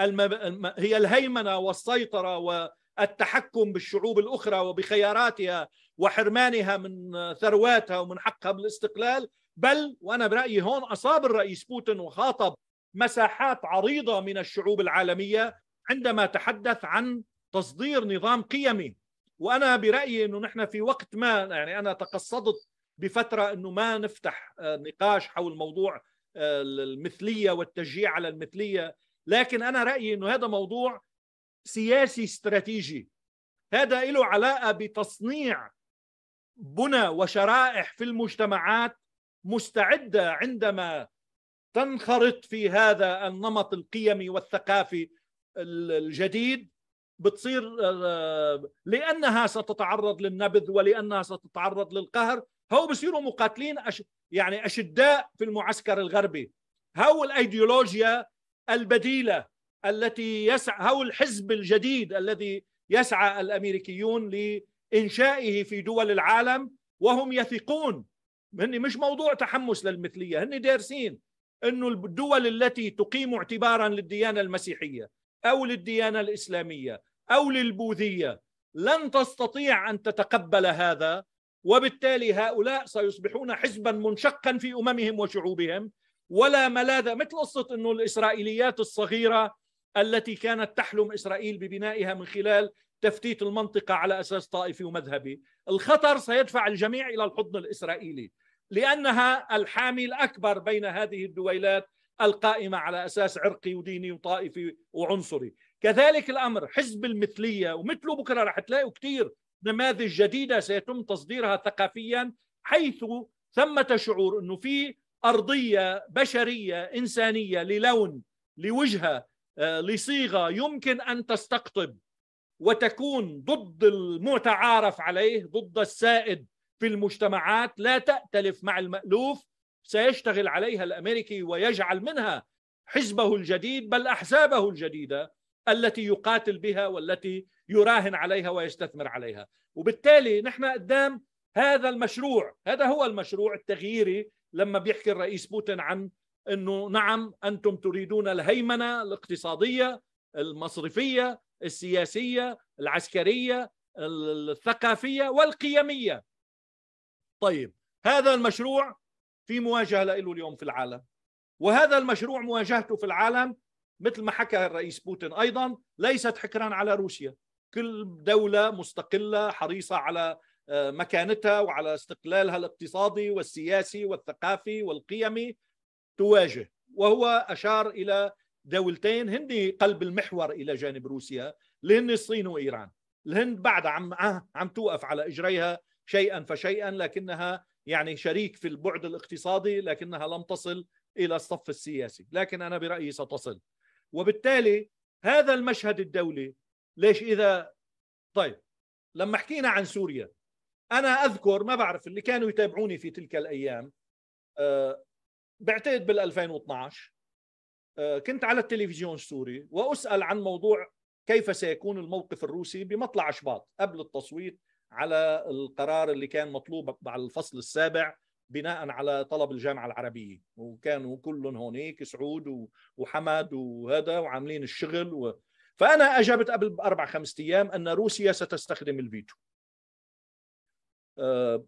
المب... هي الهيمنه والسيطره و... التحكم بالشعوب الاخرى وبخياراتها وحرمانها من ثرواتها ومن حقها بالاستقلال بل وانا برايي هون اصاب الرئيس بوتين وخاطب مساحات عريضه من الشعوب العالميه عندما تحدث عن تصدير نظام قيمي وانا برايي انه نحن في وقت ما يعني انا تقصدت بفتره انه ما نفتح آه، نقاش حول موضوع آه، المثليه والتشجيع على المثليه لكن انا رايي انه هذا موضوع سياسي استراتيجي هذا له علاقة بتصنيع بنى وشرائح في المجتمعات مستعدة عندما تنخرط في هذا النمط القيمي والثقافي الجديد بتصير آه، لانها ستتعرض للنبذ ولانها ستتعرض للقهر هو بصيروا مقاتلين أش... يعني اشداء في المعسكر الغربي هو الايديولوجيا البديله التي يسعى أو الحزب الجديد الذي يسعى الأمريكيون لإنشائه في دول العالم وهم يثقون هن مش موضوع تحمس للمثلية هن دارسين أنه الدول التي تقيم اعتبارا للديانة المسيحية أو للديانة الإسلامية أو للبوذية لن تستطيع أن تتقبل هذا وبالتالي هؤلاء سيصبحون حزبا منشقا في أممهم وشعوبهم ولا ملاذ مثل قصة أنه الإسرائيليات الصغيرة التي كانت تحلم إسرائيل ببنائها من خلال تفتيت المنطقة على أساس طائفي ومذهبي الخطر سيدفع الجميع إلى الحضن الإسرائيلي لأنها الحامي الأكبر بين هذه الدويلات القائمة على أساس عرقي وديني وطائفي وعنصري كذلك الأمر حزب المثلية ومثله بكرة رح تلاقوا كثير نماذج جديدة سيتم تصديرها ثقافيا حيث ثمة شعور أنه في أرضية بشرية إنسانية للون لوجهة آه، لصيغه يمكن ان تستقطب وتكون ضد المتعارف عليه ضد السائد في المجتمعات لا تأتلف مع المألوف سيشتغل عليها الأمريكي ويجعل منها حزبه الجديد بل أحزابه الجديدة التي يقاتل بها والتي يراهن عليها ويستثمر عليها وبالتالي نحن قدام هذا المشروع هذا هو المشروع التغييري لما بيحكي الرئيس بوتين عن انه نعم انتم تريدون الهيمنه الاقتصاديه المصرفيه السياسيه العسكريه الثقافيه والقيميه طيب هذا المشروع في مواجهه له اليوم في العالم وهذا المشروع مواجهته في العالم مثل ما حكى الرئيس بوتين ايضا ليست حكرا على روسيا كل دوله مستقله حريصه على آه، مكانتها وعلى استقلالها الاقتصادي والسياسي والثقافي والقيمي تواجه وهو أشار إلى دولتين هن قلب المحور إلى جانب روسيا اللي هن الصين وإيران الهند بعد عم عم توقف على إجريها شيئا فشيئا لكنها يعني شريك في البعد الاقتصادي لكنها لم تصل إلى الصف السياسي لكن أنا برأيي ستصل وبالتالي هذا المشهد الدولي ليش إذا طيب لما حكينا عن سوريا أنا أذكر ما بعرف اللي كانوا يتابعوني في تلك الأيام آه، بعتقد بال 2012 آه، كنت على التلفزيون السوري واسال عن موضوع كيف سيكون الموقف الروسي بمطلع شباط قبل التصويت على القرار اللي كان مطلوب على الفصل السابع بناء على طلب الجامعه العربيه وكانوا كلهم هونيك سعود وحمد وهذا وعاملين الشغل و... فانا اجبت قبل اربع خمسة ايام ان روسيا ستستخدم الفيتو آه،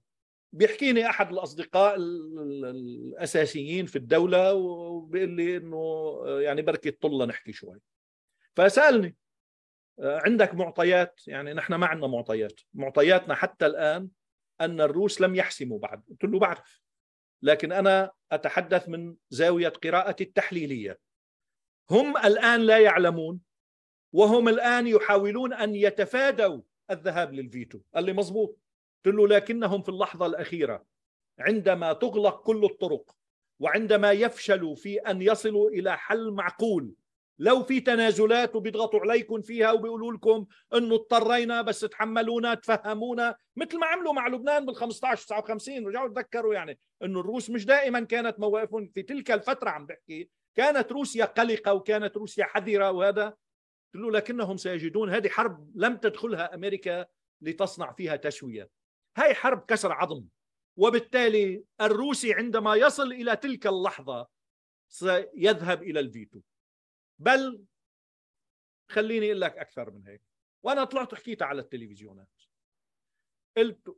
بيحكيني احد الاصدقاء الاساسيين في الدوله وبيقول لي انه يعني بركي طلة نحكي شوي فسالني آه، عندك معطيات يعني نحن ما عندنا معطيات معطياتنا حتى الان ان الروس لم يحسموا بعد قلت له بعرف لكن انا اتحدث من زاويه قراءتي التحليليه هم الان لا يعلمون وهم الان يحاولون ان يتفادوا الذهاب للفيتو قال لي مزبوط قلت له لكنهم في اللحظة الأخيرة عندما تغلق كل الطرق وعندما يفشلوا في أن يصلوا إلى حل معقول لو في تنازلات وبيضغطوا عليكم فيها وبيقولوا لكم انه اضطرينا بس تحملونا تفهمونا مثل ما عملوا مع لبنان بال 15 59 رجعوا تذكروا يعني انه الروس مش دائما كانت مواقفهم في تلك الفتره عم بحكي كانت روسيا قلقه وكانت روسيا حذره وهذا قلت له لكنهم سيجدون هذه حرب لم تدخلها امريكا لتصنع فيها تشويه هاي حرب كسر عظم وبالتالي الروسي عندما يصل إلى تلك اللحظة سيذهب إلى الفيتو بل خليني أقول لك أكثر من هيك وأنا طلعت وحكيت على التلفزيونات قلت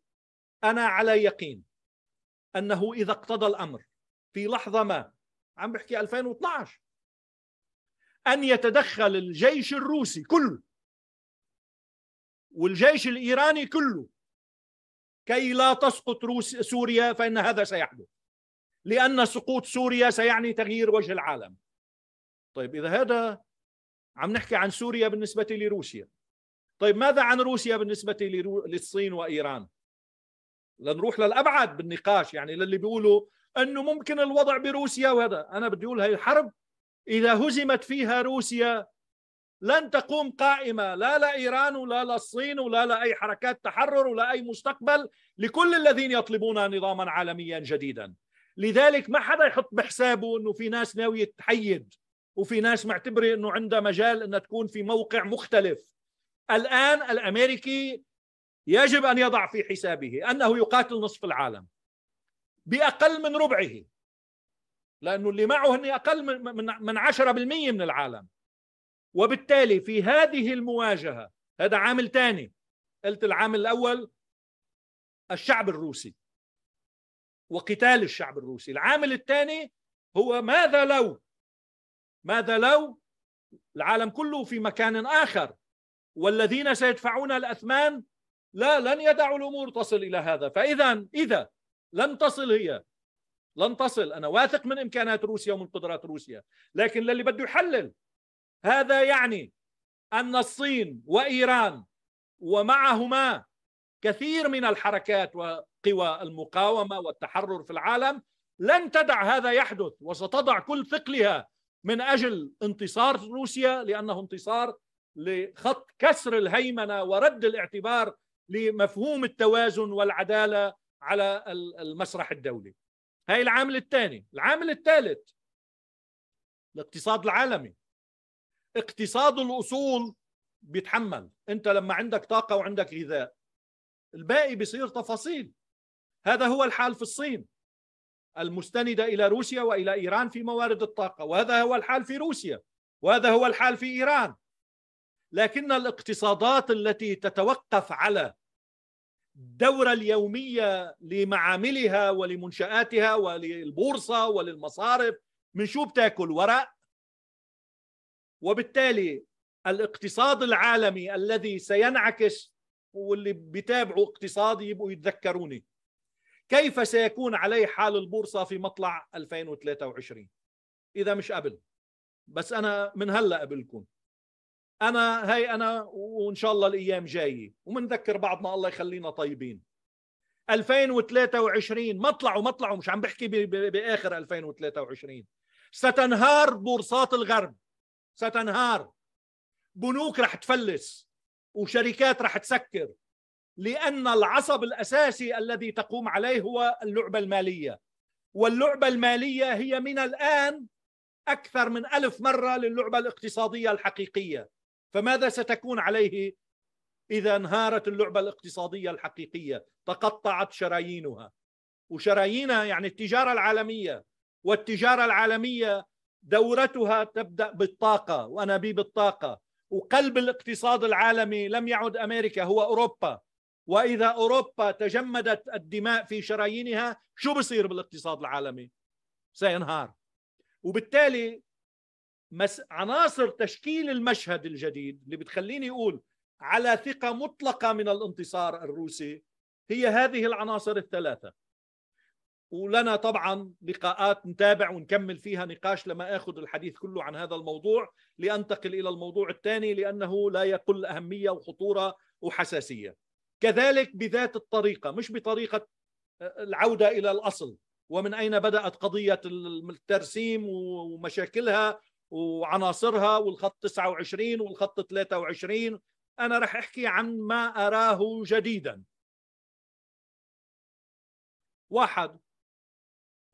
أنا على يقين أنه إذا اقتضى الأمر في لحظة ما عم بحكي 2012 أن يتدخل الجيش الروسي كله والجيش الإيراني كله كي لا تسقط روس سوريا فإن هذا سيحدث لأن سقوط سوريا سيعني تغيير وجه العالم طيب إذا هذا عم نحكي عن سوريا بالنسبة لروسيا طيب ماذا عن روسيا بالنسبة لرو... للصين وإيران لنروح للأبعد بالنقاش يعني للي بيقولوا أنه ممكن الوضع بروسيا وهذا أنا بدي أقول هاي الحرب إذا هزمت فيها روسيا لن تقوم قائمة لا لإيران ولا للصين ولا لأي حركات تحرر ولا أي مستقبل لكل الذين يطلبون نظاما عالميا جديدا لذلك ما حدا يحط بحسابه أنه في ناس ناوية تحيد وفي ناس معتبرة أنه عندها مجال أنها تكون في موقع مختلف الآن الأمريكي يجب أن يضع في حسابه أنه يقاتل نصف العالم بأقل من ربعه لأنه اللي معه هن أقل من, من 10% من العالم وبالتالي في هذه المواجهة هذا عامل ثاني قلت العامل الأول الشعب الروسي وقتال الشعب الروسي العامل الثاني هو ماذا لو ماذا لو العالم كله في مكان آخر والذين سيدفعون الأثمان لا لن يدعوا الأمور تصل إلى هذا فإذا إذا لن تصل هي لن تصل أنا واثق من إمكانات روسيا ومن قدرات روسيا لكن للي بده يحلل هذا يعني ان الصين وايران ومعهما كثير من الحركات وقوى المقاومه والتحرر في العالم لن تدع هذا يحدث وستضع كل ثقلها من اجل انتصار روسيا لانه انتصار لخط كسر الهيمنه ورد الاعتبار لمفهوم التوازن والعداله على المسرح الدولي. هاي العامل الثاني، العامل الثالث الاقتصاد العالمي اقتصاد الاصول بيتحمل انت لما عندك طاقه وعندك غذاء الباقي بيصير تفاصيل هذا هو الحال في الصين المستنده الى روسيا والى ايران في موارد الطاقه وهذا هو الحال في روسيا وهذا هو الحال في ايران لكن الاقتصادات التي تتوقف على الدورة اليومية لمعاملها ولمنشآتها وللبورصة وللمصارف من شو بتاكل ورق وبالتالي الاقتصاد العالمي الذي سينعكس واللي بيتابعوا اقتصادي يبقوا يتذكروني كيف سيكون عليه حال البورصه في مطلع 2023 اذا مش قبل بس انا من هلا قبلكم انا هاي انا وان شاء الله الايام جايه ومنذكر بعضنا الله يخلينا طيبين 2023 مطلع ومطلع مش عم بحكي باخر 2023 ستنهار بورصات الغرب ستنهار بنوك رح تفلس وشركات رح تسكر لان العصب الاساسي الذي تقوم عليه هو اللعبه الماليه واللعبه الماليه هي من الان اكثر من الف مره للعبه الاقتصاديه الحقيقيه فماذا ستكون عليه اذا انهارت اللعبه الاقتصاديه الحقيقيه تقطعت شرايينها وشرايينها يعني التجاره العالميه والتجاره العالميه دورتها تبدا بالطاقه وانابيب الطاقه وقلب الاقتصاد العالمي لم يعد امريكا هو اوروبا واذا اوروبا تجمدت الدماء في شرايينها شو بصير بالاقتصاد العالمي سينهار وبالتالي عناصر تشكيل المشهد الجديد اللي بتخليني اقول على ثقه مطلقه من الانتصار الروسي هي هذه العناصر الثلاثه ولنا طبعا لقاءات نتابع ونكمل فيها نقاش لما اخذ الحديث كله عن هذا الموضوع لانتقل الى الموضوع الثاني لانه لا يقل اهميه وخطوره وحساسيه. كذلك بذات الطريقه مش بطريقه آه، العوده الى الاصل ومن اين بدات قضيه الترسيم ومشاكلها وعناصرها والخط 29 والخط 23 انا راح احكي عن ما اراه جديدا. واحد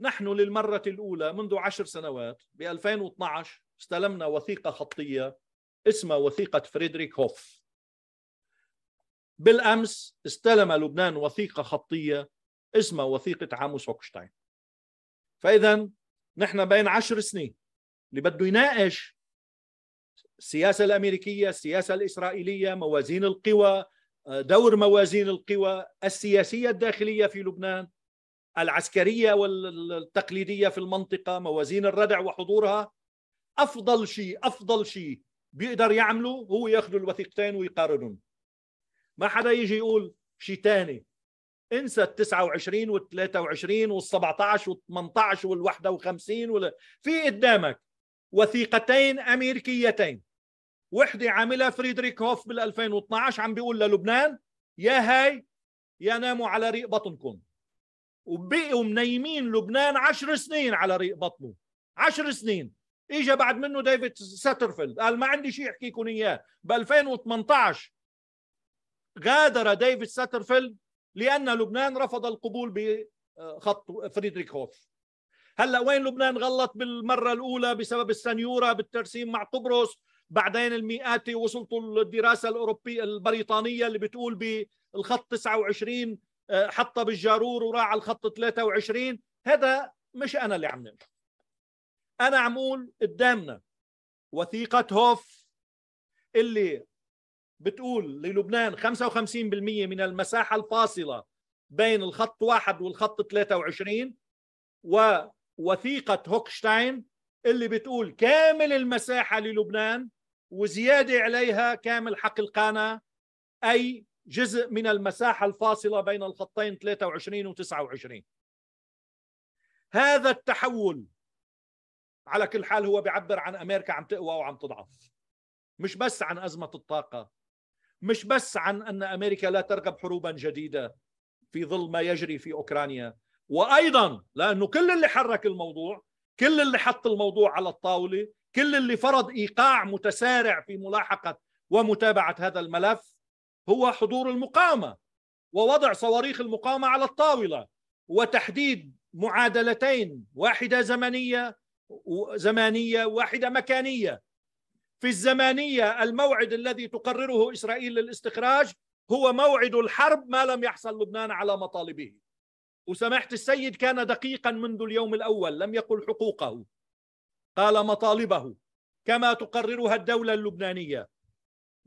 نحن للمرة الأولى منذ عشر سنوات ب 2012 استلمنا وثيقة خطية اسمها وثيقة فريدريك هوف بالأمس استلم لبنان وثيقة خطية اسمها وثيقة عاموس هوكشتاين فإذا نحن بين عشر سنين اللي بده يناقش السياسة الأمريكية السياسة الإسرائيلية موازين القوى دور موازين القوى السياسية الداخلية في لبنان العسكرية والتقليدية في المنطقة موازين الردع وحضورها أفضل شيء أفضل شيء بيقدر يعمله هو ياخذ الوثيقتين ويقارنهم ما حدا يجي يقول شيء ثاني انسى ال 29 وال 23 وال 17 وال 18 وال 51 ولا في قدامك وثيقتين امريكيتين وحده عاملها فريدريك هوف بال 2012 عم بيقول للبنان يا هاي يا ناموا على ريق بطنكم وبقوا منيمين لبنان عشر سنين على ريق بطنه عشر سنين اجى بعد منه ديفيد ساترفيلد قال ما عندي شيء احكيكم اياه ب 2018 غادر ديفيد ساترفيلد لان لبنان رفض القبول بخط فريدريك هوف هلا وين لبنان غلط بالمره الاولى بسبب السنيوره بالترسيم مع قبرص بعدين المئات وصلتوا الدراسه الاوروبيه البريطانيه اللي بتقول بالخط 29 آه، حطها بالجارور وراح على الخط 23 هذا مش انا اللي عم نمشي انا عم اقول قدامنا وثيقه هوف اللي بتقول للبنان 55% من المساحه الفاصله بين الخط واحد والخط 23 ووثيقه هوكشتاين اللي بتقول كامل المساحه للبنان وزياده عليها كامل حق القانا اي جزء من المساحة الفاصلة بين الخطين 23 و 29 هذا التحول على كل حال هو بيعبر عن أمريكا عم تقوى وعم تضعف مش بس عن أزمة الطاقة مش بس عن أن أمريكا لا ترغب حروبا جديدة في ظل ما يجري في أوكرانيا وأيضا لأنه كل اللي حرك الموضوع كل اللي حط الموضوع على الطاولة كل اللي فرض إيقاع متسارع في ملاحقة ومتابعة هذا الملف هو حضور المقاومه ووضع صواريخ المقاومه على الطاولة وتحديد معادلتين واحدة زمنية زمانية واحدة مكانية في الزمانية الموعد الذي تقرره إسرائيل للاستخراج هو موعد الحرب ما لم يحصل لبنان على مطالبه وسماحة السيد كان دقيقا منذ اليوم الأول لم يقل حقوقه قال مطالبه كما تقررها الدولة اللبنانية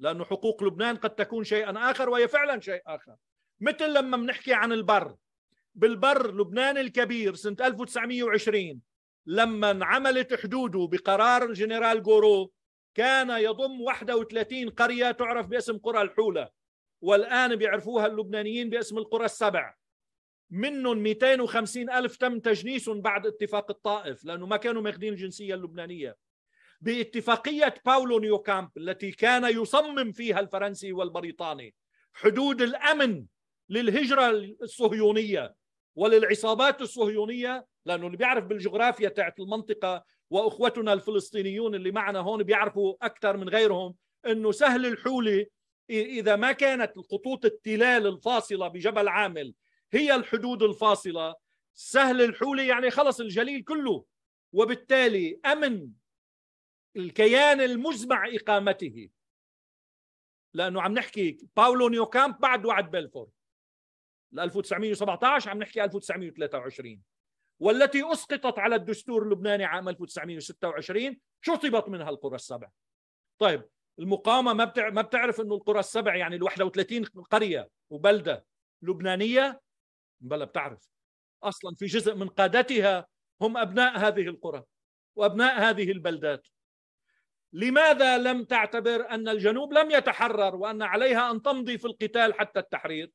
لأن حقوق لبنان قد تكون شيئا آخر وهي فعلا شيء آخر مثل لما بنحكي عن البر بالبر لبنان الكبير سنة 1920 لما انعملت حدوده بقرار الجنرال غورو كان يضم 31 قرية تعرف باسم قرى الحولة والآن بيعرفوها اللبنانيين باسم القرى السبع منهم 250 ألف تم تجنيسهم بعد اتفاق الطائف لأنه ما كانوا ماخذين الجنسية اللبنانية باتفاقية باولو نيوكامب التي كان يصمم فيها الفرنسي والبريطاني حدود الأمن للهجرة الصهيونية وللعصابات الصهيونية لأنه اللي بيعرف بالجغرافيا تاعت المنطقة وأخوتنا الفلسطينيون اللي معنا هون بيعرفوا أكثر من غيرهم أنه سهل الحولة إذا ما كانت الخطوط التلال الفاصلة بجبل عامل هي الحدود الفاصلة سهل الحولة يعني خلص الجليل كله وبالتالي أمن الكيان المجمع إقامته لأنه عم نحكي باولو نيوكامب بعد وعد بلفور ل 1917 عم نحكي 1923 والتي أسقطت على الدستور اللبناني عام 1926 شطبت منها القرى السبع طيب المقاومة ما بتع... ما بتعرف انه القرى السبع يعني ال 31 قرية وبلدة لبنانية بلا بتعرف اصلا في جزء من قادتها هم ابناء هذه القرى وابناء هذه البلدات لماذا لم تعتبر ان الجنوب لم يتحرر وان عليها ان تمضي في القتال حتى التحرير؟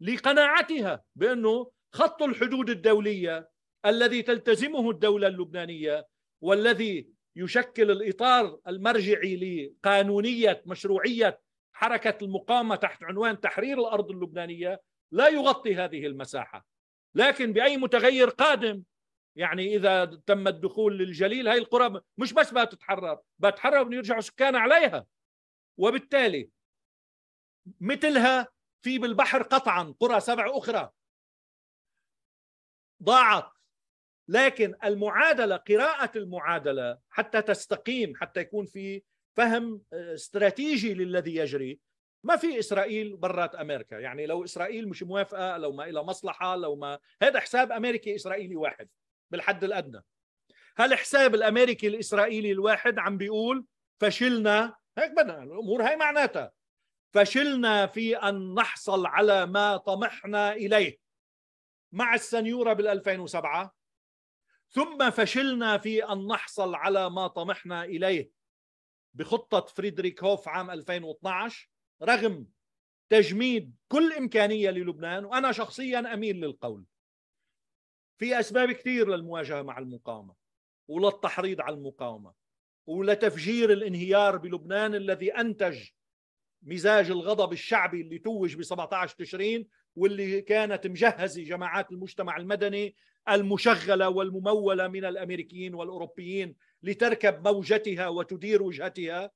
لقناعتها بانه خط الحدود الدوليه الذي تلتزمه الدوله اللبنانيه والذي يشكل الاطار المرجعي لقانونيه مشروعيه حركه المقاومه تحت عنوان تحرير الارض اللبنانيه لا يغطي هذه المساحه لكن باي متغير قادم يعني اذا تم الدخول للجليل هاي القرى مش بس تتحرر بتحرر يرجعوا سكان عليها وبالتالي مثلها في بالبحر قطعا قرى سبع اخرى ضاعت لكن المعادله قراءه المعادله حتى تستقيم حتى يكون في فهم آه، استراتيجي للذي يجري ما في اسرائيل برات امريكا يعني لو اسرائيل مش موافقه لو ما إلى مصلحه لو ما هذا حساب امريكي اسرائيلي واحد بالحد الادنى هل حساب الامريكي الاسرائيلي الواحد عم بيقول فشلنا هيك بدنا الامور هي معناتها فشلنا في ان نحصل على ما طمحنا اليه مع السنيوره بال 2007 ثم فشلنا في ان نحصل على ما طمحنا اليه بخطه فريدريك هوف عام 2012 رغم تجميد كل امكانيه للبنان وانا شخصيا اميل للقول في اسباب كثير للمواجهه مع المقاومه وللتحريض على المقاومه ولتفجير الانهيار بلبنان الذي انتج مزاج الغضب الشعبي اللي توج ب 17 تشرين واللي كانت مجهزه جماعات المجتمع المدني المشغله والمموله من الامريكيين والاوروبيين لتركب موجتها وتدير وجهتها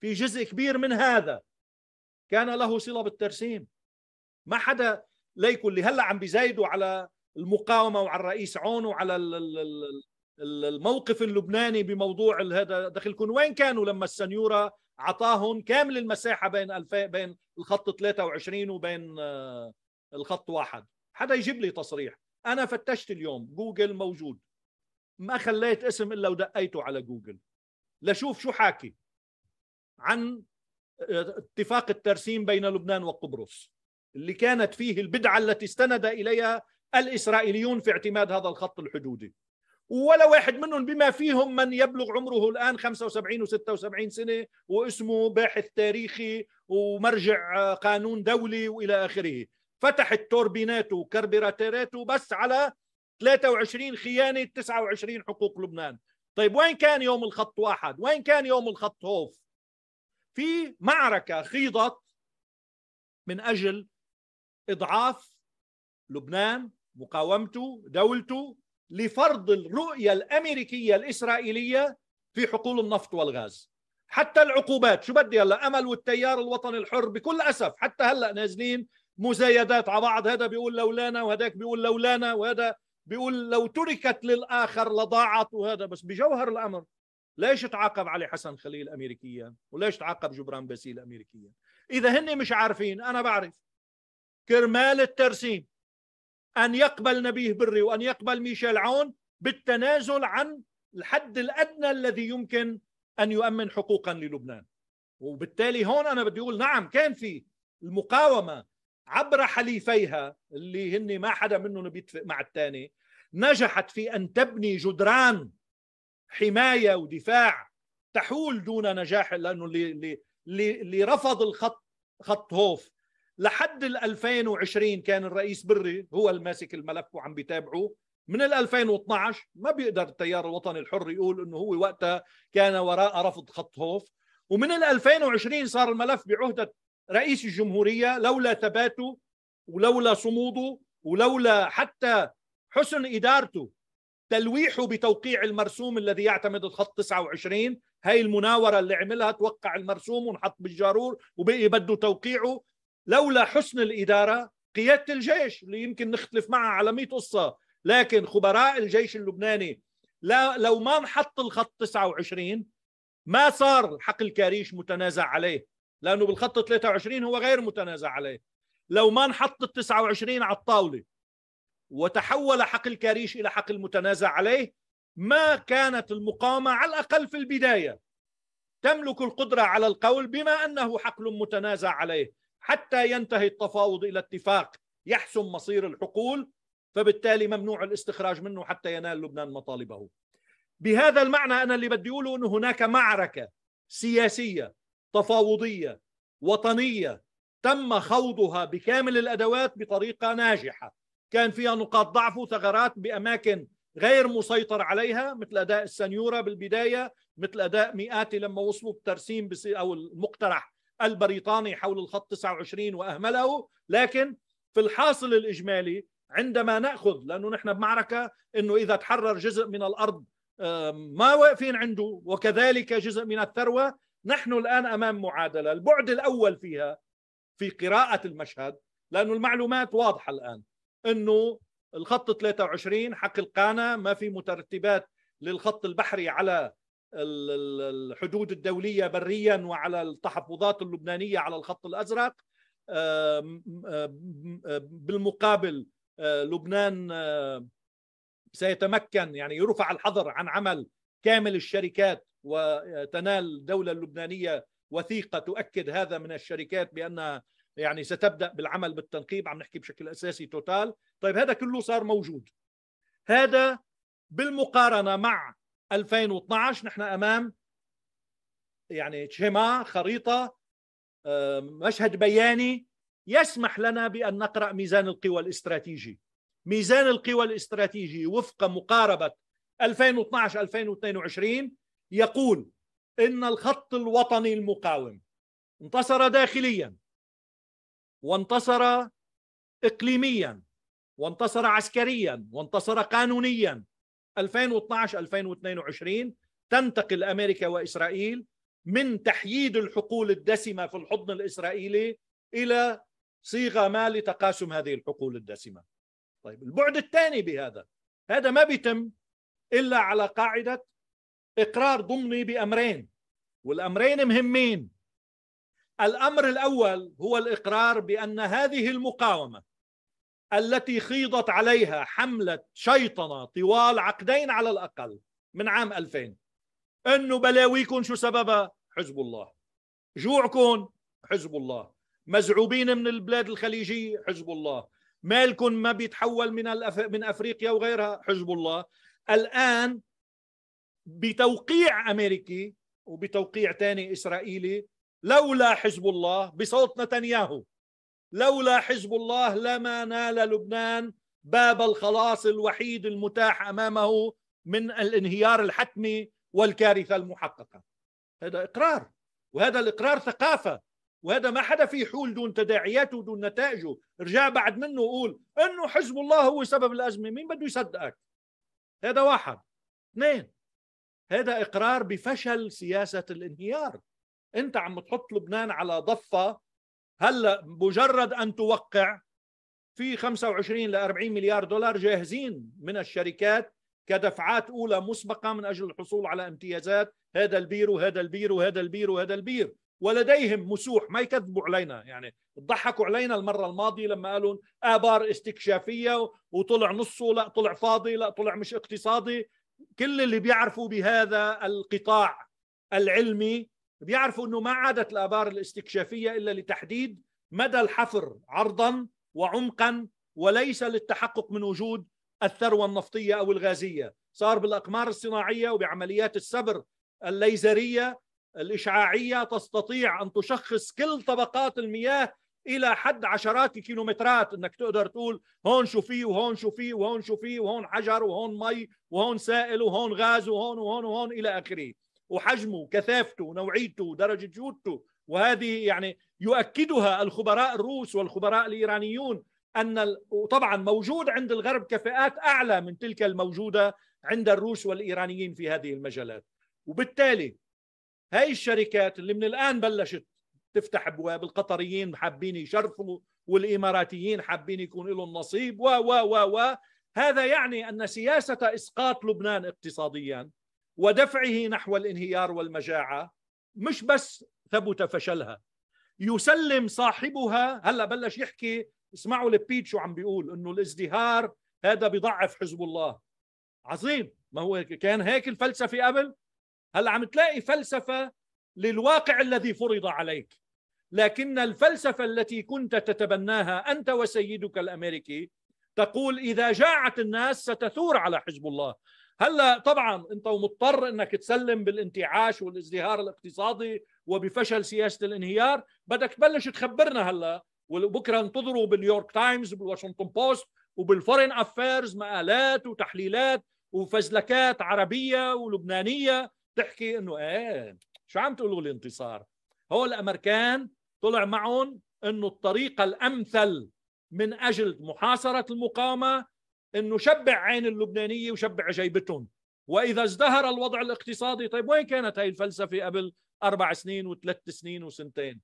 في جزء كبير من هذا كان له صله بالترسيم ما حدا ليكن اللي هلا عم بيزايدوا على المقاومه وعلى الرئيس عون وعلى الموقف اللبناني بموضوع هذا دخلكم وين كانوا لما السنيوره اعطاهم كامل المساحه بين بين الخط 23 وبين آه، الخط واحد حدا يجيب لي تصريح انا فتشت اليوم جوجل موجود ما خليت اسم الا ودقيته على جوجل لشوف شو حاكي عن آه، اتفاق الترسيم بين لبنان وقبرص اللي كانت فيه البدعه التي استند اليها الإسرائيليون في اعتماد هذا الخط الحدودي ولا واحد منهم بما فيهم من يبلغ عمره الآن 75 و76 سنة واسمه باحث تاريخي ومرجع قانون دولي وإلى آخره فتح التوربينات وكربراتيرات بس على 23 خيانة 29 حقوق لبنان طيب وين كان يوم الخط واحد وين كان يوم الخط هوف في معركة خيضت من أجل إضعاف لبنان مقاومته دولته لفرض الرؤية الأمريكية الإسرائيلية في حقول النفط والغاز حتى العقوبات شو بدي هلا امل والتيار الوطني الحر بكل اسف حتى هلا نازلين مزايدات على بعض هذا بيقول لولانا وهذاك بيقول لولانا وهذا بيقول لو تركت للاخر لضاعت وهذا بس بجوهر الامر ليش تعاقب علي حسن خليل امريكيا وليش تعاقب جبران باسيل امريكيا اذا هن مش عارفين انا بعرف كرمال الترسيم أن يقبل نبيه بري وأن يقبل ميشيل عون بالتنازل عن الحد الأدنى الذي يمكن أن يؤمن حقوقا للبنان وبالتالي هون أنا بدي أقول نعم كان في المقاومة عبر حليفيها اللي هن ما حدا منهم بيتفق مع الثاني نجحت في أن تبني جدران حماية ودفاع تحول دون نجاح لأنه اللي, اللي, اللي رفض الخط خط هوف لحد ال 2020 كان الرئيس بري هو الماسك الملف وعم بيتابعه من ال 2012 ما بيقدر التيار الوطني الحر يقول انه هو وقتها كان وراء رفض خط هوف ومن ال 2020 صار الملف بعهده رئيس الجمهوريه لولا ثباته ولولا صموده ولولا حتى حسن ادارته تلويحه بتوقيع المرسوم الذي يعتمد الخط 29 هاي المناورة اللي عملها توقع المرسوم ونحط بالجارور وبقي بده توقيعه لولا حسن الإدارة قيادة الجيش اللي يمكن نختلف معها على 100 قصة لكن خبراء الجيش اللبناني لا لو ما نحط الخط 29 ما صار حق الكاريش متنازع عليه لأنه بالخط 23 هو غير متنازع عليه لو ما نحط ال 29 على الطاولة وتحول حق الكاريش إلى حق المتنازع عليه ما كانت المقاومة على الأقل في البداية تملك القدرة على القول بما أنه حقل متنازع عليه حتى ينتهي التفاوض الى اتفاق يحسم مصير الحقول فبالتالي ممنوع الاستخراج منه حتى ينال لبنان مطالبه بهذا المعنى انا اللي بدي اقوله انه هناك معركه سياسيه تفاوضيه وطنيه تم خوضها بكامل الادوات بطريقه ناجحه كان فيها نقاط ضعف وثغرات باماكن غير مسيطر عليها مثل اداء السنيوره بالبدايه مثل اداء مئاتي لما وصلوا الترسيم او المقترح البريطاني حول الخط 29 واهمله لكن في الحاصل الاجمالي عندما ناخذ لانه نحن بمعركه انه اذا تحرر جزء من الارض ما واقفين عنده وكذلك جزء من الثروه نحن الان امام معادله البعد الاول فيها في قراءه المشهد لانه المعلومات واضحه الان انه الخط 23 حق القانا ما في مترتبات للخط البحري على الحدود الدوليه بريا وعلى التحفظات اللبنانيه على الخط الازرق آه، آه، آه، بالمقابل لبنان سيتمكن يعني يرفع الحظر عن عمل كامل الشركات وتنال الدوله اللبنانيه وثيقه تؤكد هذا من الشركات بانها يعني ستبدا بالعمل بالتنقيب عم نحكي بشكل اساسي توتال طيب هذا كله صار موجود هذا بالمقارنه مع 2012 نحن امام يعني شيما خريطه آه، مشهد بياني يسمح لنا بان نقرا ميزان القوى الاستراتيجي ميزان القوى الاستراتيجي وفق مقاربه 2012 2022 يقول ان الخط الوطني المقاوم انتصر داخليا وانتصر اقليميا وانتصر عسكريا وانتصر قانونيا 2012 2022 تنتقل امريكا واسرائيل من تحييد الحقول الدسمه في الحضن الاسرائيلي الى صيغه ما لتقاسم هذه الحقول الدسمه. طيب البعد الثاني بهذا هذا ما بيتم الا على قاعده اقرار ضمني بامرين والامرين مهمين. الامر الاول هو الاقرار بان هذه المقاومه التي خيضت عليها حملة شيطنة طوال عقدين على الأقل من عام 2000 أنه بلاويكم شو سببها حزب الله جوعكم حزب الله مزعوبين من البلاد الخليجية حزب الله مالكم ما بيتحول من الأف... من افريقيا وغيرها حزب الله الان بتوقيع امريكي وبتوقيع ثاني اسرائيلي لولا حزب الله بصوت نتنياهو لولا حزب الله لما نال لبنان باب الخلاص الوحيد المتاح امامه من الانهيار الحتمي والكارثه المحققه. هذا اقرار وهذا الاقرار ثقافه وهذا ما حدا فيه يحول دون تداعياته ودون نتائجه، ارجع بعد منه وقول انه حزب الله هو سبب الازمه، مين بده يصدقك؟ هذا واحد. اثنين هذا اقرار بفشل سياسه الانهيار. انت عم تحط لبنان على ضفه هلا مجرد ان توقع في 25 ل 40 مليار دولار جاهزين من الشركات كدفعات اولى مسبقه من اجل الحصول على امتيازات هذا البير وهذا البير وهذا البير وهذا البير ولديهم مسوح ما يكذبوا علينا يعني ضحكوا علينا المره الماضيه لما قالوا ابار استكشافيه وطلع نصه لا طلع فاضي لا طلع مش اقتصادي كل اللي بيعرفوا بهذا القطاع العلمي بيعرفوا انه ما عادت الابار الاستكشافيه الا لتحديد مدى الحفر عرضا وعمقا وليس للتحقق من وجود الثروه النفطيه او الغازيه، صار بالاقمار الصناعيه وبعمليات السبر الليزريه الاشعاعيه تستطيع ان تشخص كل طبقات المياه الى حد عشرات الكيلومترات انك تقدر تقول هون شو فيه وهون شو فيه وهون شو فيه وهون حجر وهون مي وهون سائل وهون غاز وهون وهون وهون الى اخره. وحجمه وكثافته ونوعيته ودرجة جودته وهذه يعني يؤكدها الخبراء الروس والخبراء الإيرانيون أن وطبعا موجود عند الغرب كفاءات أعلى من تلك الموجودة عند الروس والإيرانيين في هذه المجالات وبالتالي هاي الشركات اللي من الآن بلشت تفتح ابواب القطريين حابين يشرفوا والاماراتيين حابين يكون لهم نصيب و و و و هذا يعني ان سياسه اسقاط لبنان اقتصاديا ودفعه نحو الانهيار والمجاعه مش بس ثبت فشلها يسلم صاحبها هلا بلش يحكي اسمعوا البيت شو عم بيقول انه الازدهار هذا بضعف حزب الله عظيم ما هو كان هيك الفلسفه قبل هلا عم تلاقي فلسفه للواقع الذي فرض عليك لكن الفلسفه التي كنت تتبناها انت وسيدك الامريكي تقول اذا جاعت الناس ستثور على حزب الله هلا طبعا انت مضطر انك تسلم بالانتعاش والازدهار الاقتصادي وبفشل سياسه الانهيار بدك تبلش تخبرنا هلا وبكره انتظروا بنيويورك تايمز وبالواشنطن بوست وبالفورين افيرز مقالات وتحليلات وفزلكات عربيه ولبنانيه تحكي انه ايه شو عم تقولوا الانتصار هو الامريكان طلع معهم انه الطريقه الامثل من اجل محاصره المقاومه انه شبع عين اللبنانيه وشبع جيبتهم واذا ازدهر الوضع الاقتصادي طيب وين كانت هاي الفلسفه قبل اربع سنين وثلاث سنين وسنتين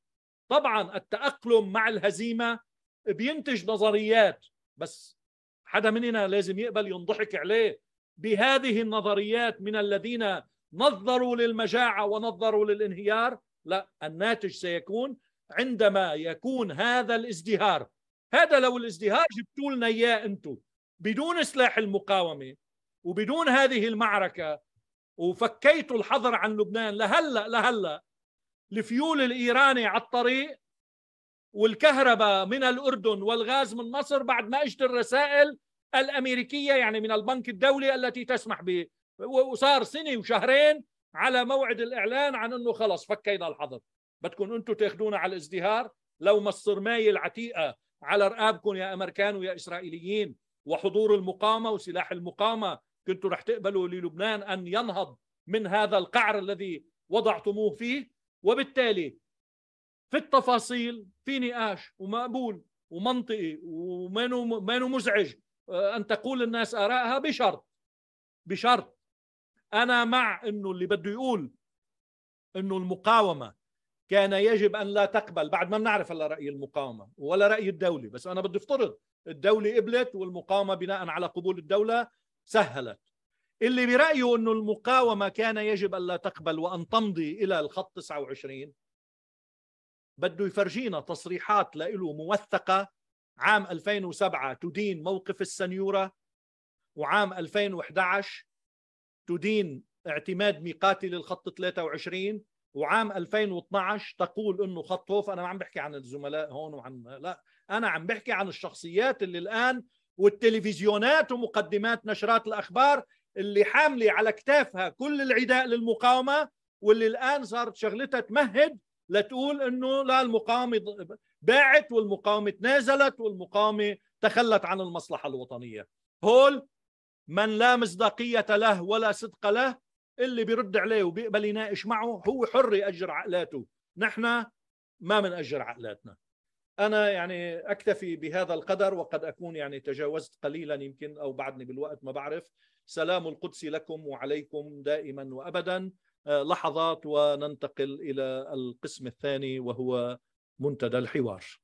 طبعا التاقلم مع الهزيمه بينتج نظريات بس حدا مننا لازم يقبل ينضحك عليه بهذه النظريات من الذين نظروا للمجاعه ونظروا للانهيار لا الناتج سيكون عندما يكون هذا الازدهار هذا لو الازدهار جبتولنا اياه انتم بدون سلاح المقاومه وبدون هذه المعركه وفكيتوا الحظر عن لبنان لهلا لهلا الفيول الايراني على الطريق والكهرباء من الاردن والغاز من مصر بعد ما اجت الرسائل الامريكيه يعني من البنك الدولي التي تسمح به وصار سنه وشهرين على موعد الاعلان عن انه خلص فكينا الحظر بدكم انتم تاخذونا على الازدهار لو ما الصرمايه العتيقه على رقابكم يا امريكان ويا اسرائيليين وحضور المقاومه وسلاح المقاومه كنتوا رح تقبلوا للبنان ان ينهض من هذا القعر الذي وضعتموه فيه وبالتالي في التفاصيل في نقاش ومقبول ومنطقي ومانو مزعج آه، ان تقول الناس ارائها بشرط بشرط انا مع انه اللي بده يقول انه المقاومه كان يجب ان لا تقبل بعد ما بنعرف هلا راي المقاومه ولا راي الدوله بس انا بدي افترض الدولة قبلت والمقاومة بناء على قبول الدولة سهلت اللي برأيه أنه المقاومة كان يجب أن لا تقبل وأن تمضي إلى الخط 29 بده يفرجينا تصريحات لإله موثقة عام 2007 تدين موقف السنيورة وعام 2011 تدين اعتماد ميقاتي للخط 23 وعام 2012 تقول انه خط هوف انا ما عم بحكي عن الزملاء هون وعن لا انا عم بحكي عن الشخصيات اللي الان والتلفزيونات ومقدمات نشرات الاخبار اللي حامله على كتافها كل العداء للمقاومه واللي الان صارت شغلتها تمهد لتقول انه لا المقاومه باعت والمقاومه تنازلت والمقاومه تخلت عن المصلحه الوطنيه هول من لا مصداقيه له ولا صدق له اللي بيرد عليه وبيقبل يناقش معه هو حر ياجر عقلاته نحن ما بنأجر عقلاتنا انا يعني اكتفي بهذا القدر وقد اكون يعني تجاوزت قليلا يمكن او بعدني بالوقت ما بعرف سلام القدس لكم وعليكم دائما وابدا آه، لحظات وننتقل الى القسم الثاني وهو منتدى الحوار